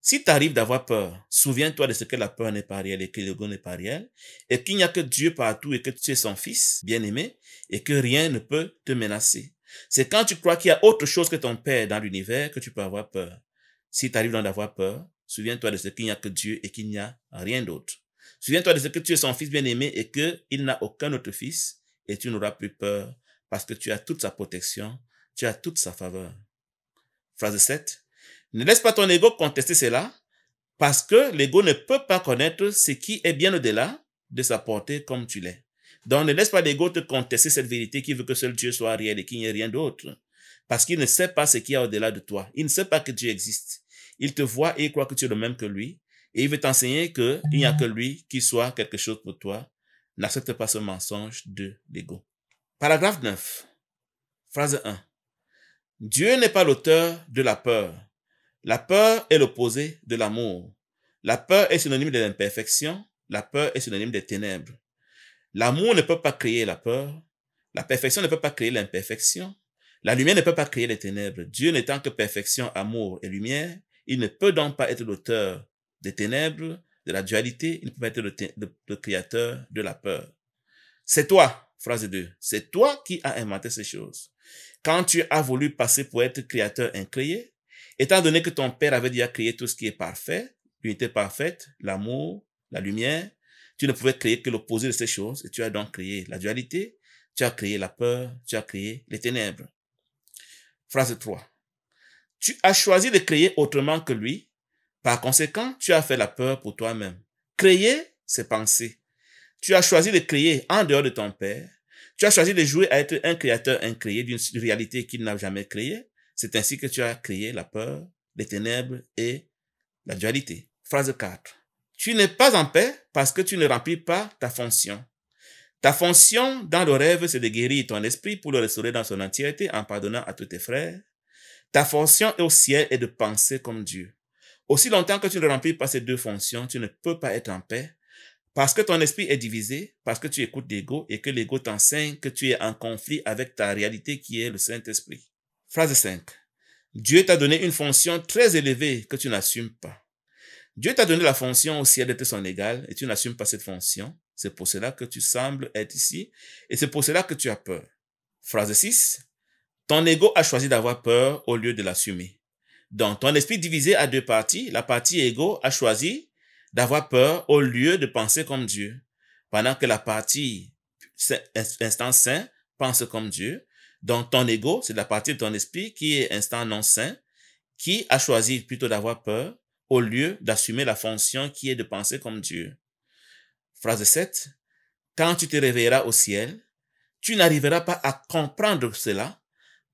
A: Si tu arrives d'avoir peur, souviens-toi de ce que la peur n'est pas réelle et que l'ego n'est pas réel, et qu'il n'y a que Dieu partout et que tu es son fils bien-aimé et que rien ne peut te menacer. C'est quand tu crois qu'il y a autre chose que ton Père dans l'univers que tu peux avoir peur. Si tu arrives d'en avoir peur, souviens-toi de ce qu'il n'y a que Dieu et qu'il n'y a rien d'autre. Souviens-toi de ce que tu es son fils bien-aimé et qu'il n'a aucun autre fils et tu n'auras plus peur parce que tu as toute sa protection, tu as toute sa faveur. Phrase 7. Ne laisse pas ton ego contester cela parce que l'ego ne peut pas connaître ce qui est bien au-delà de sa portée comme tu l'es. Donc ne laisse pas l'ego te contester cette vérité qui veut que seul Dieu soit réel et qu'il n'y ait rien d'autre. Parce qu'il ne sait pas ce qu'il y a au-delà de toi. Il ne sait pas que Dieu existe. Il te voit et il croit que tu es le même que lui. Et il veut t'enseigner qu'il n'y a que lui qui soit quelque chose pour toi. N'accepte pas ce mensonge de l'ego. Paragraphe 9. Phrase 1. Dieu n'est pas l'auteur de la peur. La peur est l'opposé de l'amour. La peur est synonyme de l'imperfection. La peur est synonyme des ténèbres. L'amour ne peut pas créer la peur. La perfection ne peut pas créer l'imperfection. La lumière ne peut pas créer les ténèbres. Dieu n'étant que perfection, amour et lumière, il ne peut donc pas être l'auteur des ténèbres, de la dualité, il ne peut pas être le, créateur de la peur. C'est toi, phrase 2, c'est toi qui as inventé ces choses. Quand tu as voulu passer pour être créateur incréé, étant donné que ton Père avait déjà créé tout ce qui est parfait, l'unité parfaite, l'amour, la lumière, tu ne pouvais créer que l'opposé de ces choses et tu as donc créé la dualité, tu as créé la peur, tu as créé les ténèbres. Phrase 3. Tu as choisi de créer autrement que lui. Par conséquent, tu as fait la peur pour toi-même. Créer, c'est penser. Tu as choisi de créer en dehors de ton père. Tu as choisi de jouer à être un créateur incréé d'une réalité qu'il n'a jamais créée. C'est ainsi que tu as créé la peur, les ténèbres et la dualité. Phrase 4. Tu n'es pas en paix parce que tu ne remplis pas ta fonction. Ta fonction dans le rêve, c'est de guérir ton esprit pour le restaurer dans son entièreté en pardonnant à tous tes frères. Ta fonction au ciel est de penser comme Dieu. Aussi longtemps que tu ne remplis pas ces deux fonctions, tu ne peux pas être en paix parce que ton esprit est divisé, parce que tu écoutes l'ego et que l'ego t'enseigne que tu es en conflit avec ta réalité qui est le Saint-Esprit. Phrase 5. Dieu t'a donné une fonction très élevée que tu n'assumes pas. Dieu t'a donné la fonction aussi ciel d'être son égal et tu n'assumes pas cette fonction. C'est pour cela que tu sembles être ici et c'est pour cela que tu as peur. Phrase 6. Ton ego a choisi d'avoir peur au lieu de l'assumer. Donc, ton esprit divisé à deux parties, la partie ego a choisi d'avoir peur au lieu de penser comme Dieu, pendant que la partie instant saint pense comme Dieu. Donc, ton ego, c'est la partie de ton esprit qui est instant non saint, qui a choisi plutôt d'avoir peur au lieu d'assumer la fonction qui est de penser comme Dieu. Phrase 7. Quand tu te réveilleras au ciel, tu n'arriveras pas à comprendre cela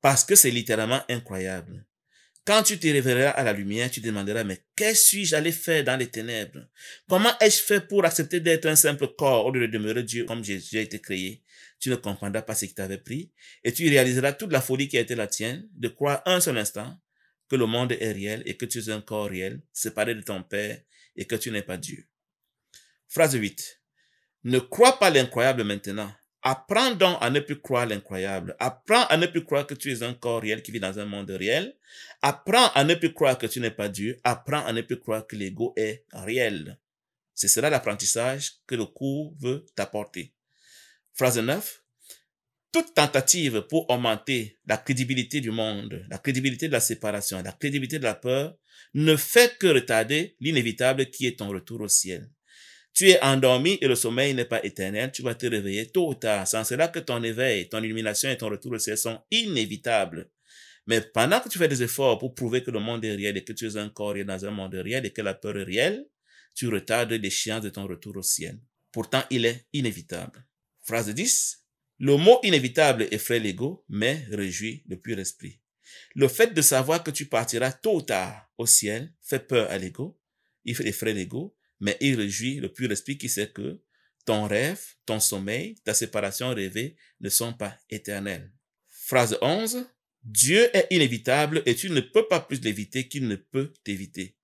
A: parce que c'est littéralement incroyable. Quand tu te réveilleras à la lumière, tu demanderas, mais qu'est-ce que suis-je allé faire dans les ténèbres? Comment ai-je fait pour accepter d'être un simple corps au lieu de demeurer Dieu comme Jésus a été créé? Tu ne comprendras pas ce qui t'avait pris et tu réaliseras toute la folie qui a été la tienne de croire un seul instant que le monde est réel et que tu es un corps réel, séparé de ton Père et que tu n'es pas Dieu. Phrase 8. Ne crois pas l'incroyable maintenant. Apprends donc à ne plus croire l'incroyable. Apprends à ne plus croire que tu es un corps réel qui vit dans un monde réel. Apprends à ne plus croire que tu n'es pas Dieu. Apprends à ne plus croire que l'ego est réel. C'est cela l'apprentissage que le cours veut t'apporter. Phrase 9 toute tentative pour augmenter la crédibilité du monde, la crédibilité de la séparation, la crédibilité de la peur, ne fait que retarder l'inévitable qui est ton retour au ciel. Tu es endormi et le sommeil n'est pas éternel, tu vas te réveiller tôt ou tard. C'est en cela que ton éveil, ton illumination et ton retour au ciel sont inévitables. Mais pendant que tu fais des efforts pour prouver que le monde est réel et que tu es un corps et dans un monde réel et que la peur est réelle, tu retardes l'échéance de ton retour au ciel. Pourtant, il est inévitable. Phrase 10. Le mot inévitable effraie l'ego, mais réjouit le pur esprit. Le fait de savoir que tu partiras tôt ou tard au ciel fait peur à l'ego, il effraie l'ego, mais il réjouit le pur esprit qui sait que ton rêve, ton sommeil, ta séparation rêvée ne sont pas éternels. Phrase 11. Dieu est inévitable et tu ne peux pas plus l'éviter qu'il ne peut t'éviter.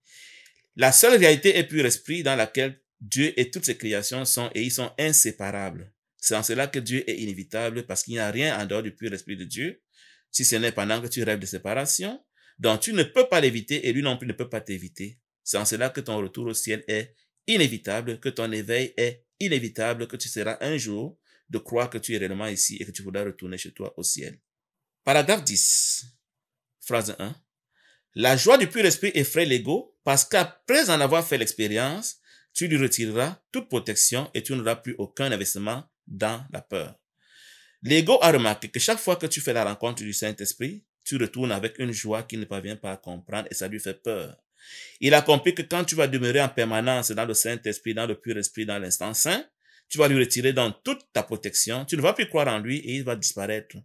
A: La seule réalité est pur esprit dans laquelle Dieu et toutes ses créations sont et ils sont inséparables. C'est en cela que Dieu est inévitable parce qu'il n'y a rien en dehors du pur esprit de Dieu, si ce n'est pendant que tu rêves de séparation, dont tu ne peux pas l'éviter et lui non plus ne peut pas t'éviter. C'est en cela que ton retour au ciel est inévitable, que ton éveil est inévitable, que tu seras un jour de croire que tu es réellement ici et que tu voudras retourner chez toi au ciel. Paragraphe 10, phrase 1. La joie du pur esprit effraie l'ego parce qu'après en avoir fait l'expérience, tu lui retireras toute protection et tu n'auras plus aucun investissement dans la peur. L'ego a remarqué que chaque fois que tu fais la rencontre du Saint-Esprit, tu retournes avec une joie qu'il ne parvient pas à comprendre et ça lui fait peur. Il a compris que quand tu vas demeurer en permanence dans le Saint-Esprit, dans le pur esprit, dans l'instant saint, tu vas lui retirer dans toute ta protection, tu ne vas plus croire en lui et il va disparaître.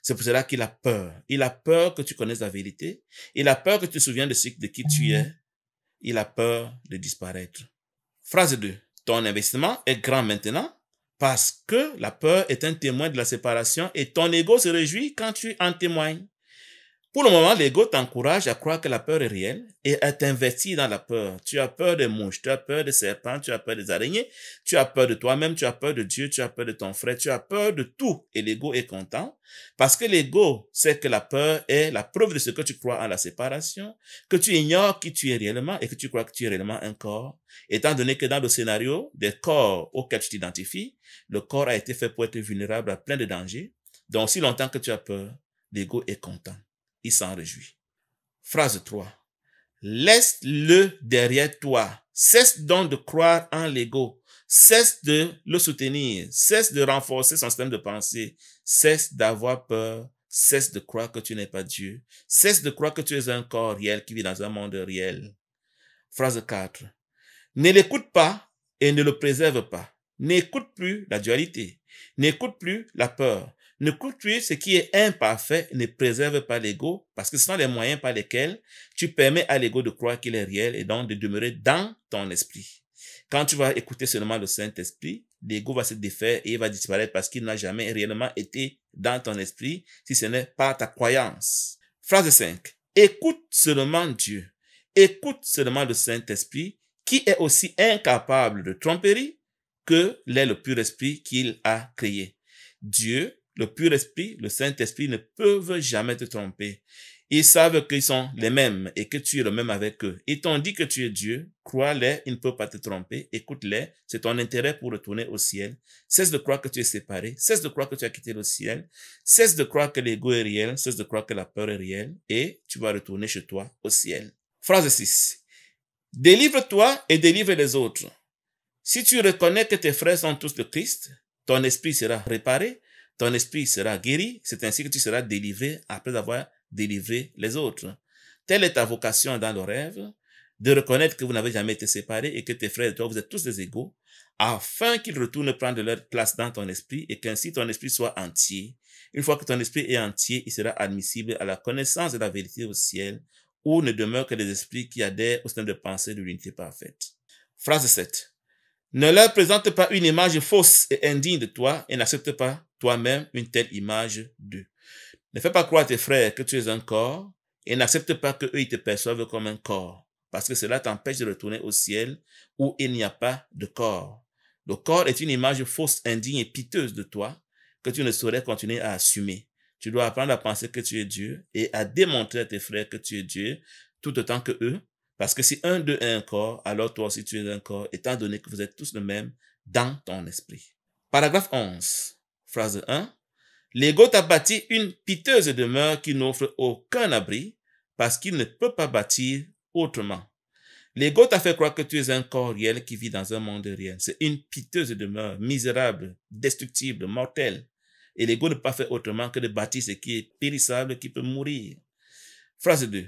A: C'est pour cela qu'il a peur. Il a peur que tu connaisses la vérité. Il a peur que tu te souviennes de, de qui tu es. Il a peur de disparaître. Phrase 2. Ton investissement est grand maintenant parce que la peur est un témoin de la séparation et ton ego se réjouit quand tu en témoignes. Pour le moment, l'ego t'encourage à croire que la peur est réelle et à t'investir dans la peur. Tu as peur des mouches, tu as peur des serpents, tu as peur des araignées, tu as peur de toi-même, tu as peur de Dieu, tu as peur de ton frère, tu as peur de tout. Et l'ego est content parce que l'ego sait que la peur est la preuve de ce que tu crois en la séparation, que tu ignores qui tu es réellement et que tu crois que tu es réellement un corps. Étant donné que dans le scénario des corps auxquels tu t'identifies, le corps a été fait pour être vulnérable à plein de dangers. Donc, si longtemps que tu as peur, l'ego est content il s'en réjouit. Phrase 3. Laisse-le derrière toi. Cesse donc de croire en l'ego. Cesse de le soutenir. Cesse de renforcer son système de pensée. Cesse d'avoir peur. Cesse de croire que tu n'es pas Dieu. Cesse de croire que tu es un corps réel qui vit dans un monde réel. Phrase 4. Ne l'écoute pas et ne le préserve pas. N'écoute plus la dualité. N'écoute plus la peur. Ne cultiver ce qui est imparfait ne préserve pas l'ego parce que ce sont les moyens par lesquels tu permets à l'ego de croire qu'il est réel et donc de demeurer dans ton esprit. Quand tu vas écouter seulement le Saint-Esprit, l'ego va se défaire et il va disparaître parce qu'il n'a jamais réellement été dans ton esprit si ce n'est pas ta croyance. Phrase 5. Écoute seulement Dieu. Écoute seulement le Saint-Esprit qui est aussi incapable de tromperie que l'est le pur esprit qu'il a créé. Dieu le pur esprit, le Saint-Esprit ne peuvent jamais te tromper. Ils savent qu'ils sont les mêmes et que tu es le même avec eux. Et t'ont dit que tu es Dieu. Crois-les, ils ne peuvent pas te tromper. Écoute-les, c'est ton intérêt pour retourner au ciel. Cesse de croire que tu es séparé. Cesse de croire que tu as quitté le ciel. Cesse de croire que l'ego est réel. Cesse de croire que la peur est réelle. Et tu vas retourner chez toi au ciel. Phrase 6. Délivre-toi et délivre les autres. Si tu reconnais que tes frères sont tous de Christ, ton esprit sera réparé ton esprit sera guéri, c'est ainsi que tu seras délivré après avoir délivré les autres. Telle est ta vocation dans le rêve, de reconnaître que vous n'avez jamais été séparés et que tes frères et toi, vous êtes tous des égaux, afin qu'ils retournent prendre leur place dans ton esprit et qu'ainsi ton esprit soit entier. Une fois que ton esprit est entier, il sera admissible à la connaissance de la vérité au ciel, où ne demeurent que des esprits qui adhèrent au système de pensée de l'unité parfaite. Phrase 7. Ne leur présente pas une image fausse et indigne de toi et n'accepte pas toi-même une telle image d'eux. Ne fais pas croire à tes frères que tu es un corps et n'accepte pas qu'eux te perçoivent comme un corps, parce que cela t'empêche de retourner au ciel où il n'y a pas de corps. Le corps est une image fausse, indigne et piteuse de toi que tu ne saurais continuer à assumer. Tu dois apprendre à penser que tu es Dieu et à démontrer à tes frères que tu es Dieu tout autant que eux, parce que si un d'eux est un corps, alors toi aussi tu es un corps, étant donné que vous êtes tous le même dans ton esprit. Paragraphe 11. Phrase 1. L'ego t'a bâti une piteuse demeure qui n'offre aucun abri parce qu'il ne peut pas bâtir autrement. L'ego t'a fait croire que tu es un corps réel qui vit dans un monde réel. C'est une piteuse demeure, misérable, destructible, mortelle. Et l'ego ne peut pas faire autrement que de bâtir ce qui est périssable, qui peut mourir. Phrase 2.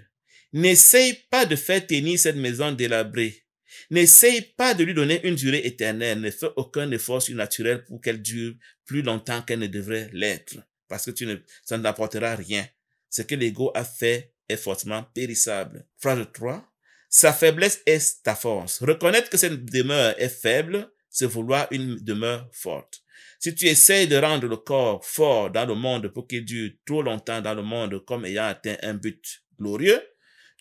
A: N'essaye pas de faire tenir cette maison délabrée N'essaye pas de lui donner une durée éternelle. Ne fais aucun effort surnaturel pour qu'elle dure plus longtemps qu'elle ne devrait l'être. Parce que tu ne, ça ne t'apportera rien. Ce que l'ego a fait est fortement périssable. Phrase 3. Sa faiblesse est ta force. Reconnaître que cette demeure est faible, c'est vouloir une demeure forte. Si tu essayes de rendre le corps fort dans le monde pour qu'il dure trop longtemps dans le monde comme ayant atteint un but glorieux,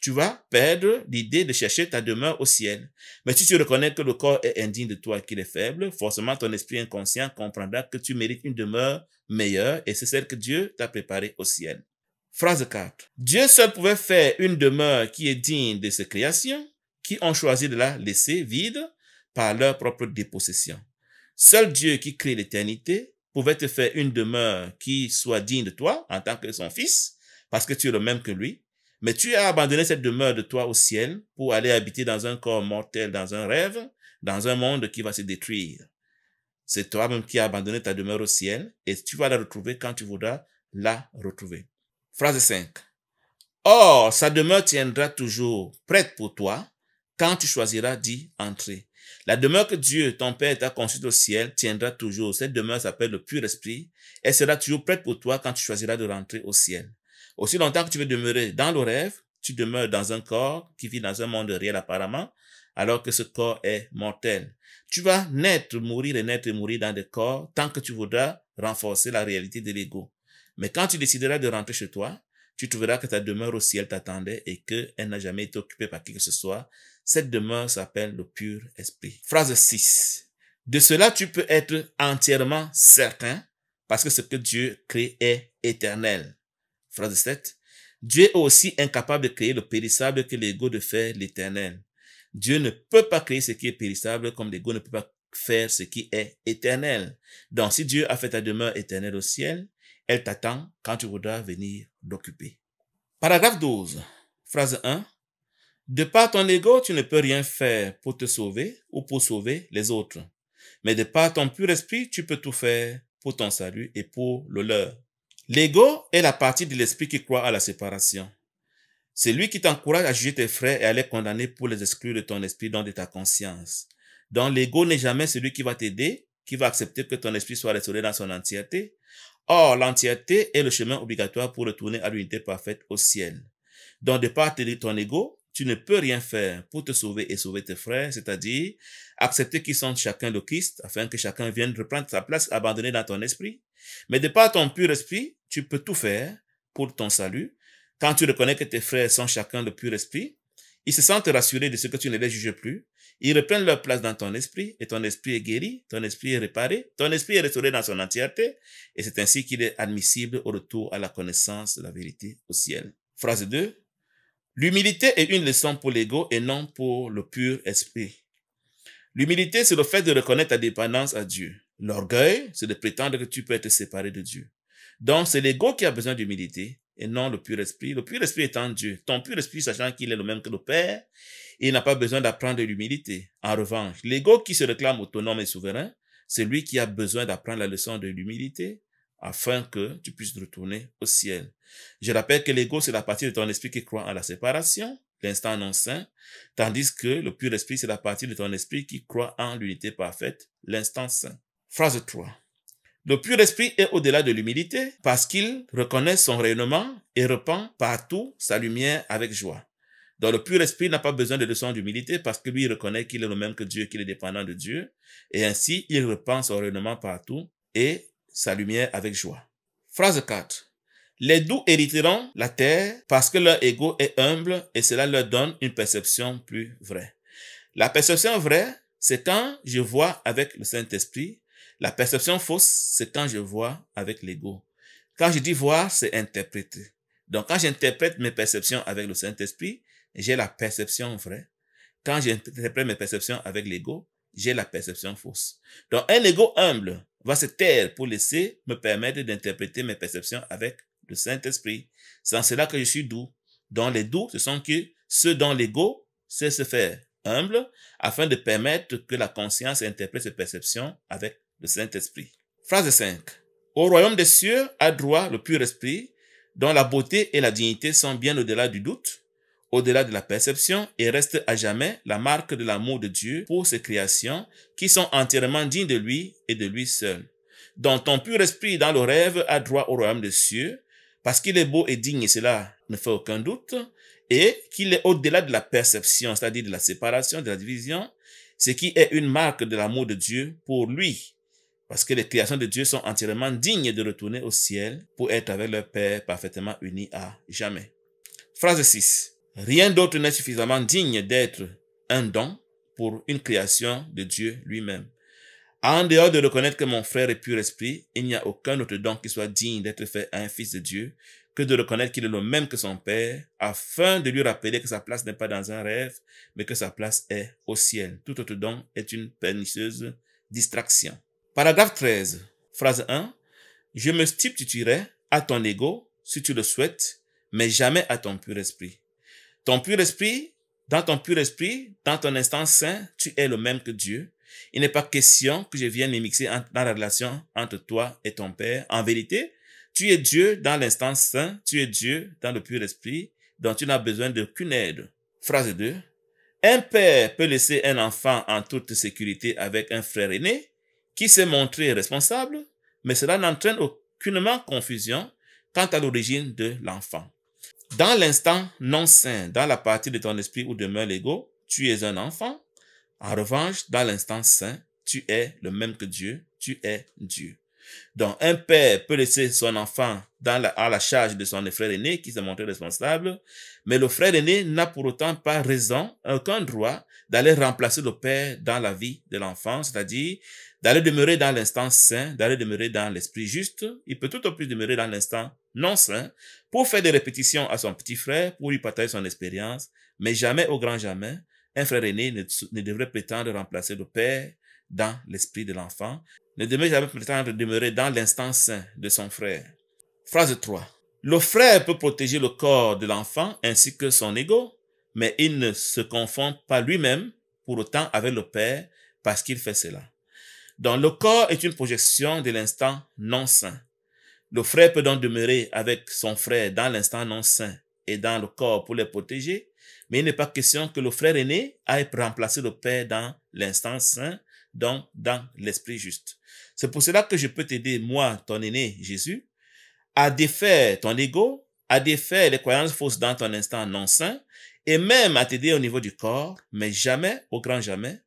A: tu vas perdre l'idée de chercher ta demeure au ciel. Mais si tu reconnais que le corps est indigne de toi, qu'il est faible, forcément ton esprit inconscient comprendra que tu mérites une demeure meilleure et c'est celle que Dieu t'a préparée au ciel. Phrase 4. Dieu seul pouvait faire une demeure qui est digne de ses créations, qui ont choisi de la laisser vide par leur propre dépossession. Seul Dieu qui crée l'éternité pouvait te faire une demeure qui soit digne de toi en tant que son fils, parce que tu es le même que lui, mais tu as abandonné cette demeure de toi au ciel pour aller habiter dans un corps mortel, dans un rêve, dans un monde qui va se détruire. C'est toi-même qui as abandonné ta demeure au ciel et tu vas la retrouver quand tu voudras la retrouver. Phrase 5. Or, sa demeure tiendra toujours prête pour toi quand tu choisiras d'y entrer. La demeure que Dieu, ton Père, t'a construite au ciel tiendra toujours. Cette demeure s'appelle le pur esprit. et sera toujours prête pour toi quand tu choisiras de rentrer au ciel. Aussi longtemps que tu veux demeurer dans le rêve, tu demeures dans un corps qui vit dans un monde réel apparemment, alors que ce corps est mortel. Tu vas naître, mourir et naître et mourir dans des corps tant que tu voudras renforcer la réalité de l'ego. Mais quand tu décideras de rentrer chez toi, tu trouveras que ta demeure au ciel t'attendait et qu'elle n'a jamais été occupée par qui que ce soit. Cette demeure s'appelle le pur esprit. Phrase 6. De cela, tu peux être entièrement certain parce que ce que Dieu crée est éternel. Phrase 7. Dieu est aussi incapable de créer le périssable que l'ego de faire l'éternel. Dieu ne peut pas créer ce qui est périssable comme l'ego ne peut pas faire ce qui est éternel. Donc, si Dieu a fait ta demeure éternelle au ciel, elle t'attend quand tu voudras venir l'occuper. Paragraphe 12, phrase 1. De par ton ego, tu ne peux rien faire pour te sauver ou pour sauver les autres. Mais de par ton pur esprit, tu peux tout faire pour ton salut et pour le leur. L'ego est la partie de l'esprit qui croit à la séparation. C'est lui qui t'encourage à juger tes frères et à les condamner pour les exclure de ton esprit, dans de ta conscience. Donc l'ego n'est jamais celui qui va t'aider, qui va accepter que ton esprit soit restauré dans son entièreté. Or, l'entièreté est le chemin obligatoire pour retourner à l'unité parfaite au ciel. Donc, de part de ton ego, tu ne peux rien faire pour te sauver et sauver tes frères, c'est-à-dire accepter qu'ils sont chacun de Christ, afin que chacun vienne reprendre sa place abandonnée dans ton esprit, mais de par ton pur esprit, tu peux tout faire pour ton salut. Quand tu reconnais que tes frères sont chacun le pur esprit, ils se sentent rassurés de ce que tu ne les juges plus. Ils reprennent leur place dans ton esprit et ton esprit est guéri, ton esprit est réparé, ton esprit est restauré dans son entièreté et c'est ainsi qu'il est admissible au retour à la connaissance de la vérité au ciel. Phrase 2. L'humilité est une leçon pour l'ego et non pour le pur esprit. L'humilité, c'est le fait de reconnaître ta dépendance à Dieu. L'orgueil, c'est de prétendre que tu peux être séparé de Dieu. Donc, c'est l'ego qui a besoin d'humilité et non le pur esprit. Le pur esprit étant Dieu. Ton pur esprit, sachant qu'il est le même que le Père, il n'a pas besoin d'apprendre l'humilité. En revanche, l'ego qui se réclame autonome et souverain, c'est lui qui a besoin d'apprendre la leçon de l'humilité afin que tu puisses retourner au ciel. Je rappelle que l'ego, c'est la partie de ton esprit qui croit en la séparation, l'instant non saint, tandis que le pur esprit, c'est la partie de ton esprit qui croit en l'unité parfaite, l'instant saint. Phrase 3. Le pur esprit est au-delà de l'humilité parce qu'il reconnaît son rayonnement et repend partout sa lumière avec joie. Donc le pur esprit n'a pas besoin de leçon d'humilité parce que lui reconnaît qu'il est le même que Dieu, qu'il est dépendant de Dieu. Et ainsi, il repend son rayonnement partout et sa lumière avec joie. Phrase 4. Les doux hériteront la terre parce que leur ego est humble et cela leur donne une perception plus vraie. La perception vraie, c'est quand je vois avec le Saint-Esprit la perception fausse, c'est quand je vois avec l'ego. Quand je dis voir, c'est interpréter. Donc, quand j'interprète mes perceptions avec le Saint-Esprit, j'ai la perception vraie. Quand j'interprète mes perceptions avec l'ego, j'ai la perception fausse. Donc, un ego humble va se taire pour laisser me permettre d'interpréter mes perceptions avec le Saint-Esprit. C'est en cela que je suis doux. Dans les doux, ce sont que ceux dont l'ego sait se faire humble afin de permettre que la conscience interprète ses perceptions avec le Saint-Esprit. Phrase 5. Au royaume des cieux a droit le pur esprit, dont la beauté et la dignité sont bien au-delà du doute, au-delà de la perception et reste à jamais la marque de l'amour de Dieu pour ses créations qui sont entièrement dignes de lui et de lui seul. Dans ton pur esprit dans le rêve a droit au royaume des cieux, parce qu'il est beau et digne, et cela ne fait aucun doute, et qu'il est au-delà de la perception, c'est-à-dire de la séparation, de la division, ce qui est une marque de l'amour de Dieu pour lui parce que les créations de Dieu sont entièrement dignes de retourner au ciel pour être avec leur Père parfaitement unis à jamais. Phrase 6. Rien d'autre n'est suffisamment digne d'être un don pour une création de Dieu lui-même. En dehors de reconnaître que mon frère est pur esprit, il n'y a aucun autre don qui soit digne d'être fait à un fils de Dieu que de reconnaître qu'il est le même que son père, afin de lui rappeler que sa place n'est pas dans un rêve, mais que sa place est au ciel. Tout autre don est une pernicieuse distraction. Paragraphe 13, phrase 1. Je me substituerai à ton ego si tu le souhaites, mais jamais à ton pur esprit. Ton pur esprit, dans ton pur esprit, dans ton instant saint, tu es le même que Dieu. Il n'est pas question que je vienne mixer dans la relation entre toi et ton Père. En vérité, tu es Dieu dans l'instant saint, tu es Dieu dans le pur esprit, dont tu n'as besoin d'aucune aide. Phrase 2. Un père peut laisser un enfant en toute sécurité avec un frère aîné, qui s'est montré responsable, mais cela n'entraîne aucunement confusion quant à l'origine de l'enfant. Dans l'instant non saint dans la partie de ton esprit où demeure l'ego, tu es un enfant. En revanche, dans l'instant saint, tu es le même que Dieu, tu es Dieu. Donc, un père peut laisser son enfant à la charge de son frère aîné qui s'est montré responsable, mais le frère aîné n'a pour autant pas raison, aucun droit d'aller remplacer le père dans la vie de l'enfant, c'est-à-dire d'aller demeurer dans l'instant saint, d'aller demeurer dans l'esprit juste, il peut tout au plus demeurer dans l'instant non saint pour faire des répétitions à son petit frère, pour lui partager son expérience, mais jamais au grand jamais, un frère aîné ne, devrait prétendre remplacer le père dans l'esprit de l'enfant, ne devrait jamais prétendre demeurer dans l'instant saint de son frère. Phrase 3. Le frère peut protéger le corps de l'enfant ainsi que son ego, mais il ne se confond pas lui-même pour autant avec le père parce qu'il fait cela. Donc le corps est une projection de l'instant non saint. Le frère peut donc demeurer avec son frère dans l'instant non saint et dans le corps pour les protéger, mais il n'est pas question que le frère aîné aille remplacer le père dans l'instant saint, donc dans l'esprit juste. C'est pour cela que je peux t'aider, moi, ton aîné Jésus, à défaire ton ego, à défaire les croyances fausses dans ton instant non saint, et même à t'aider au niveau du corps, mais jamais, au grand jamais,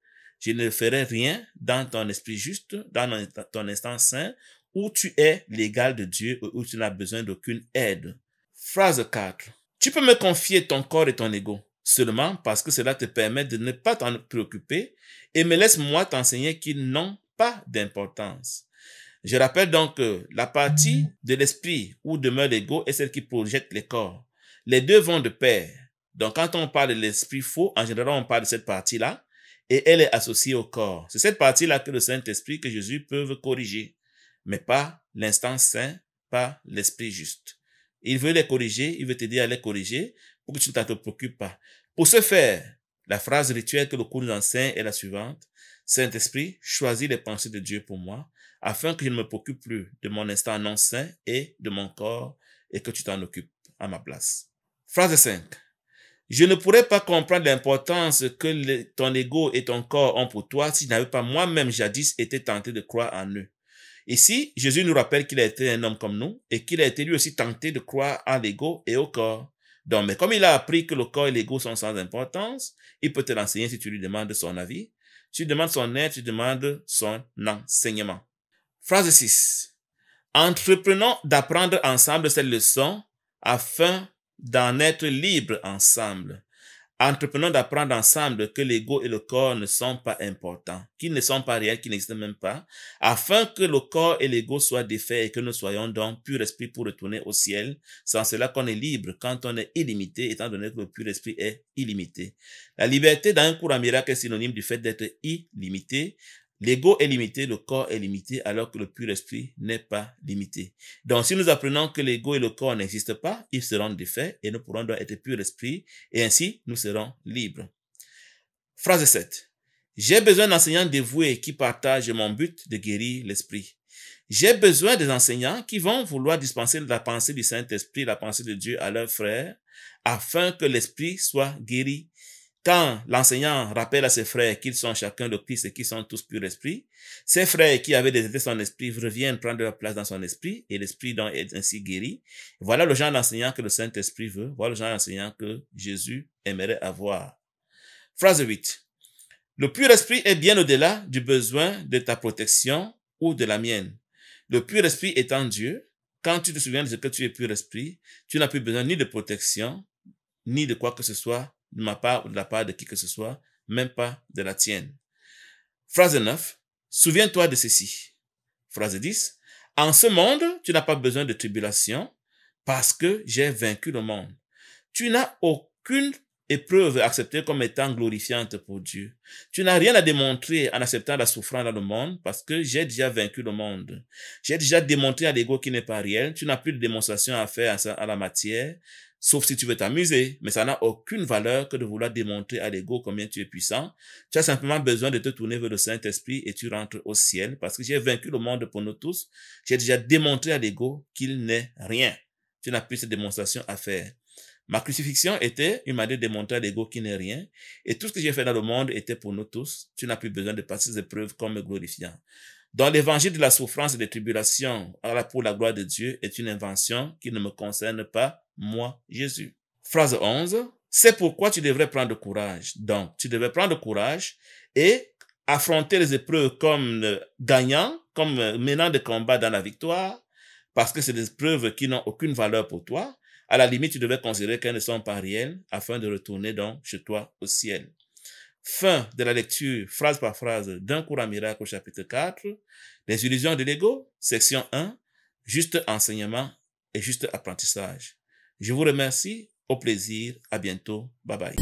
A: je ne ferai rien dans ton esprit juste, dans ton instant saint, où tu es l'égal de Dieu où tu n'as besoin d'aucune aide. Phrase 4. Tu peux me confier ton corps et ton ego seulement parce que cela te permet de ne pas t'en préoccuper et me laisse-moi t'enseigner qu'ils n'ont pas d'importance. Je rappelle donc que la partie de l'esprit où demeure l'ego est celle qui projette les corps. Les deux vont de pair. Donc quand on parle de l'esprit faux, en général on parle de cette partie-là et elle est associée au corps. C'est cette partie-là que le Saint-Esprit, que Jésus peut corriger, mais pas l'instant saint, pas l'Esprit juste. Il veut les corriger, il veut t'aider à les corriger pour que tu ne te préoccupes pas. Pour ce faire, la phrase rituelle que le cours nous enseigne est la suivante. Saint-Esprit, choisis les pensées de Dieu pour moi, afin que je ne me préoccupe plus de mon instant non saint et de mon corps, et que tu t'en occupes à ma place. Phrase 5. Je ne pourrais pas comprendre l'importance que ton ego et ton corps ont pour toi si je n'avais pas moi-même jadis été tenté de croire en eux. Ici, Jésus nous rappelle qu'il a été un homme comme nous et qu'il a été lui aussi tenté de croire en l'ego et au corps. Donc, mais comme il a appris que le corps et l'ego sont sans importance, il peut te l'enseigner si tu lui demandes son avis. Si tu demandes son aide, tu demandes son enseignement. Phrase 6. Entreprenons d'apprendre ensemble cette leçon afin d'en être libre ensemble. entreprenant d'apprendre ensemble que l'ego et le corps ne sont pas importants, qu'ils ne sont pas réels, qu'ils n'existent même pas, afin que le corps et l'ego soient défaits et que nous soyons donc pur esprit pour retourner au ciel. Sans cela qu'on est libre quand on est illimité, étant donné que le pur esprit est illimité. La liberté dans un cours miracle est synonyme du fait d'être illimité. L'ego est limité, le corps est limité, alors que le pur esprit n'est pas limité. Donc, si nous apprenons que l'ego et le corps n'existent pas, ils seront défaits et nous pourrons être pur esprit et ainsi nous serons libres. Phrase 7. J'ai besoin d'enseignants dévoués qui partagent mon but de guérir l'esprit. J'ai besoin des enseignants qui vont vouloir dispenser la pensée du Saint-Esprit, la pensée de Dieu à leurs frères, afin que l'esprit soit guéri quand l'enseignant rappelle à ses frères qu'ils sont chacun de Christ et qu'ils sont tous pur esprit, ses frères qui avaient déserté son esprit reviennent prendre leur place dans son esprit et l'esprit donc est ainsi guéri. Voilà le genre d'enseignant que le Saint-Esprit veut, voilà le genre d'enseignant que Jésus aimerait avoir. Phrase 8. Le pur esprit est bien au-delà du besoin de ta protection ou de la mienne. Le pur esprit étant Dieu, quand tu te souviens de ce que tu es pur esprit, tu n'as plus besoin ni de protection, ni de quoi que ce soit de ma part ou de la part de qui que ce soit, même pas de la tienne. Phrase 9. Souviens-toi de ceci. Phrase 10. En ce monde, tu n'as pas besoin de tribulation parce que j'ai vaincu le monde. Tu n'as aucune épreuve acceptée comme étant glorifiante pour Dieu. Tu n'as rien à démontrer en acceptant la souffrance dans le monde parce que j'ai déjà vaincu le monde. J'ai déjà démontré à l'ego qui n'est pas réel. Tu n'as plus de démonstration à faire à la matière sauf si tu veux t'amuser, mais ça n'a aucune valeur que de vouloir démontrer à l'ego combien tu es puissant. Tu as simplement besoin de te tourner vers le Saint-Esprit et tu rentres au ciel parce que j'ai vaincu le monde pour nous tous. J'ai déjà démontré à l'ego qu'il n'est rien. Tu n'as plus cette démonstration à faire. Ma crucifixion était une manière de démontrer à l'ego qu'il n'est rien, et tout ce que j'ai fait dans le monde était pour nous tous. Tu n'as plus besoin de passer des preuves comme glorifiant. Dans l'évangile de la souffrance et des tribulations pour la gloire de Dieu est une invention qui ne me concerne pas, moi, Jésus. Phrase 11. C'est pourquoi tu devrais prendre courage. Donc, tu devrais prendre courage et affronter les épreuves comme gagnant, comme menant des combats dans la victoire, parce que c'est des épreuves qui n'ont aucune valeur pour toi. À la limite, tu devrais considérer qu'elles ne sont pas réelles afin de retourner donc chez toi au ciel. Fin de la lecture, phrase par phrase, d'un cours à miracle au chapitre 4, Les illusions de l'ego, section 1, juste enseignement et juste apprentissage. Je vous remercie, au plaisir, à bientôt, bye bye.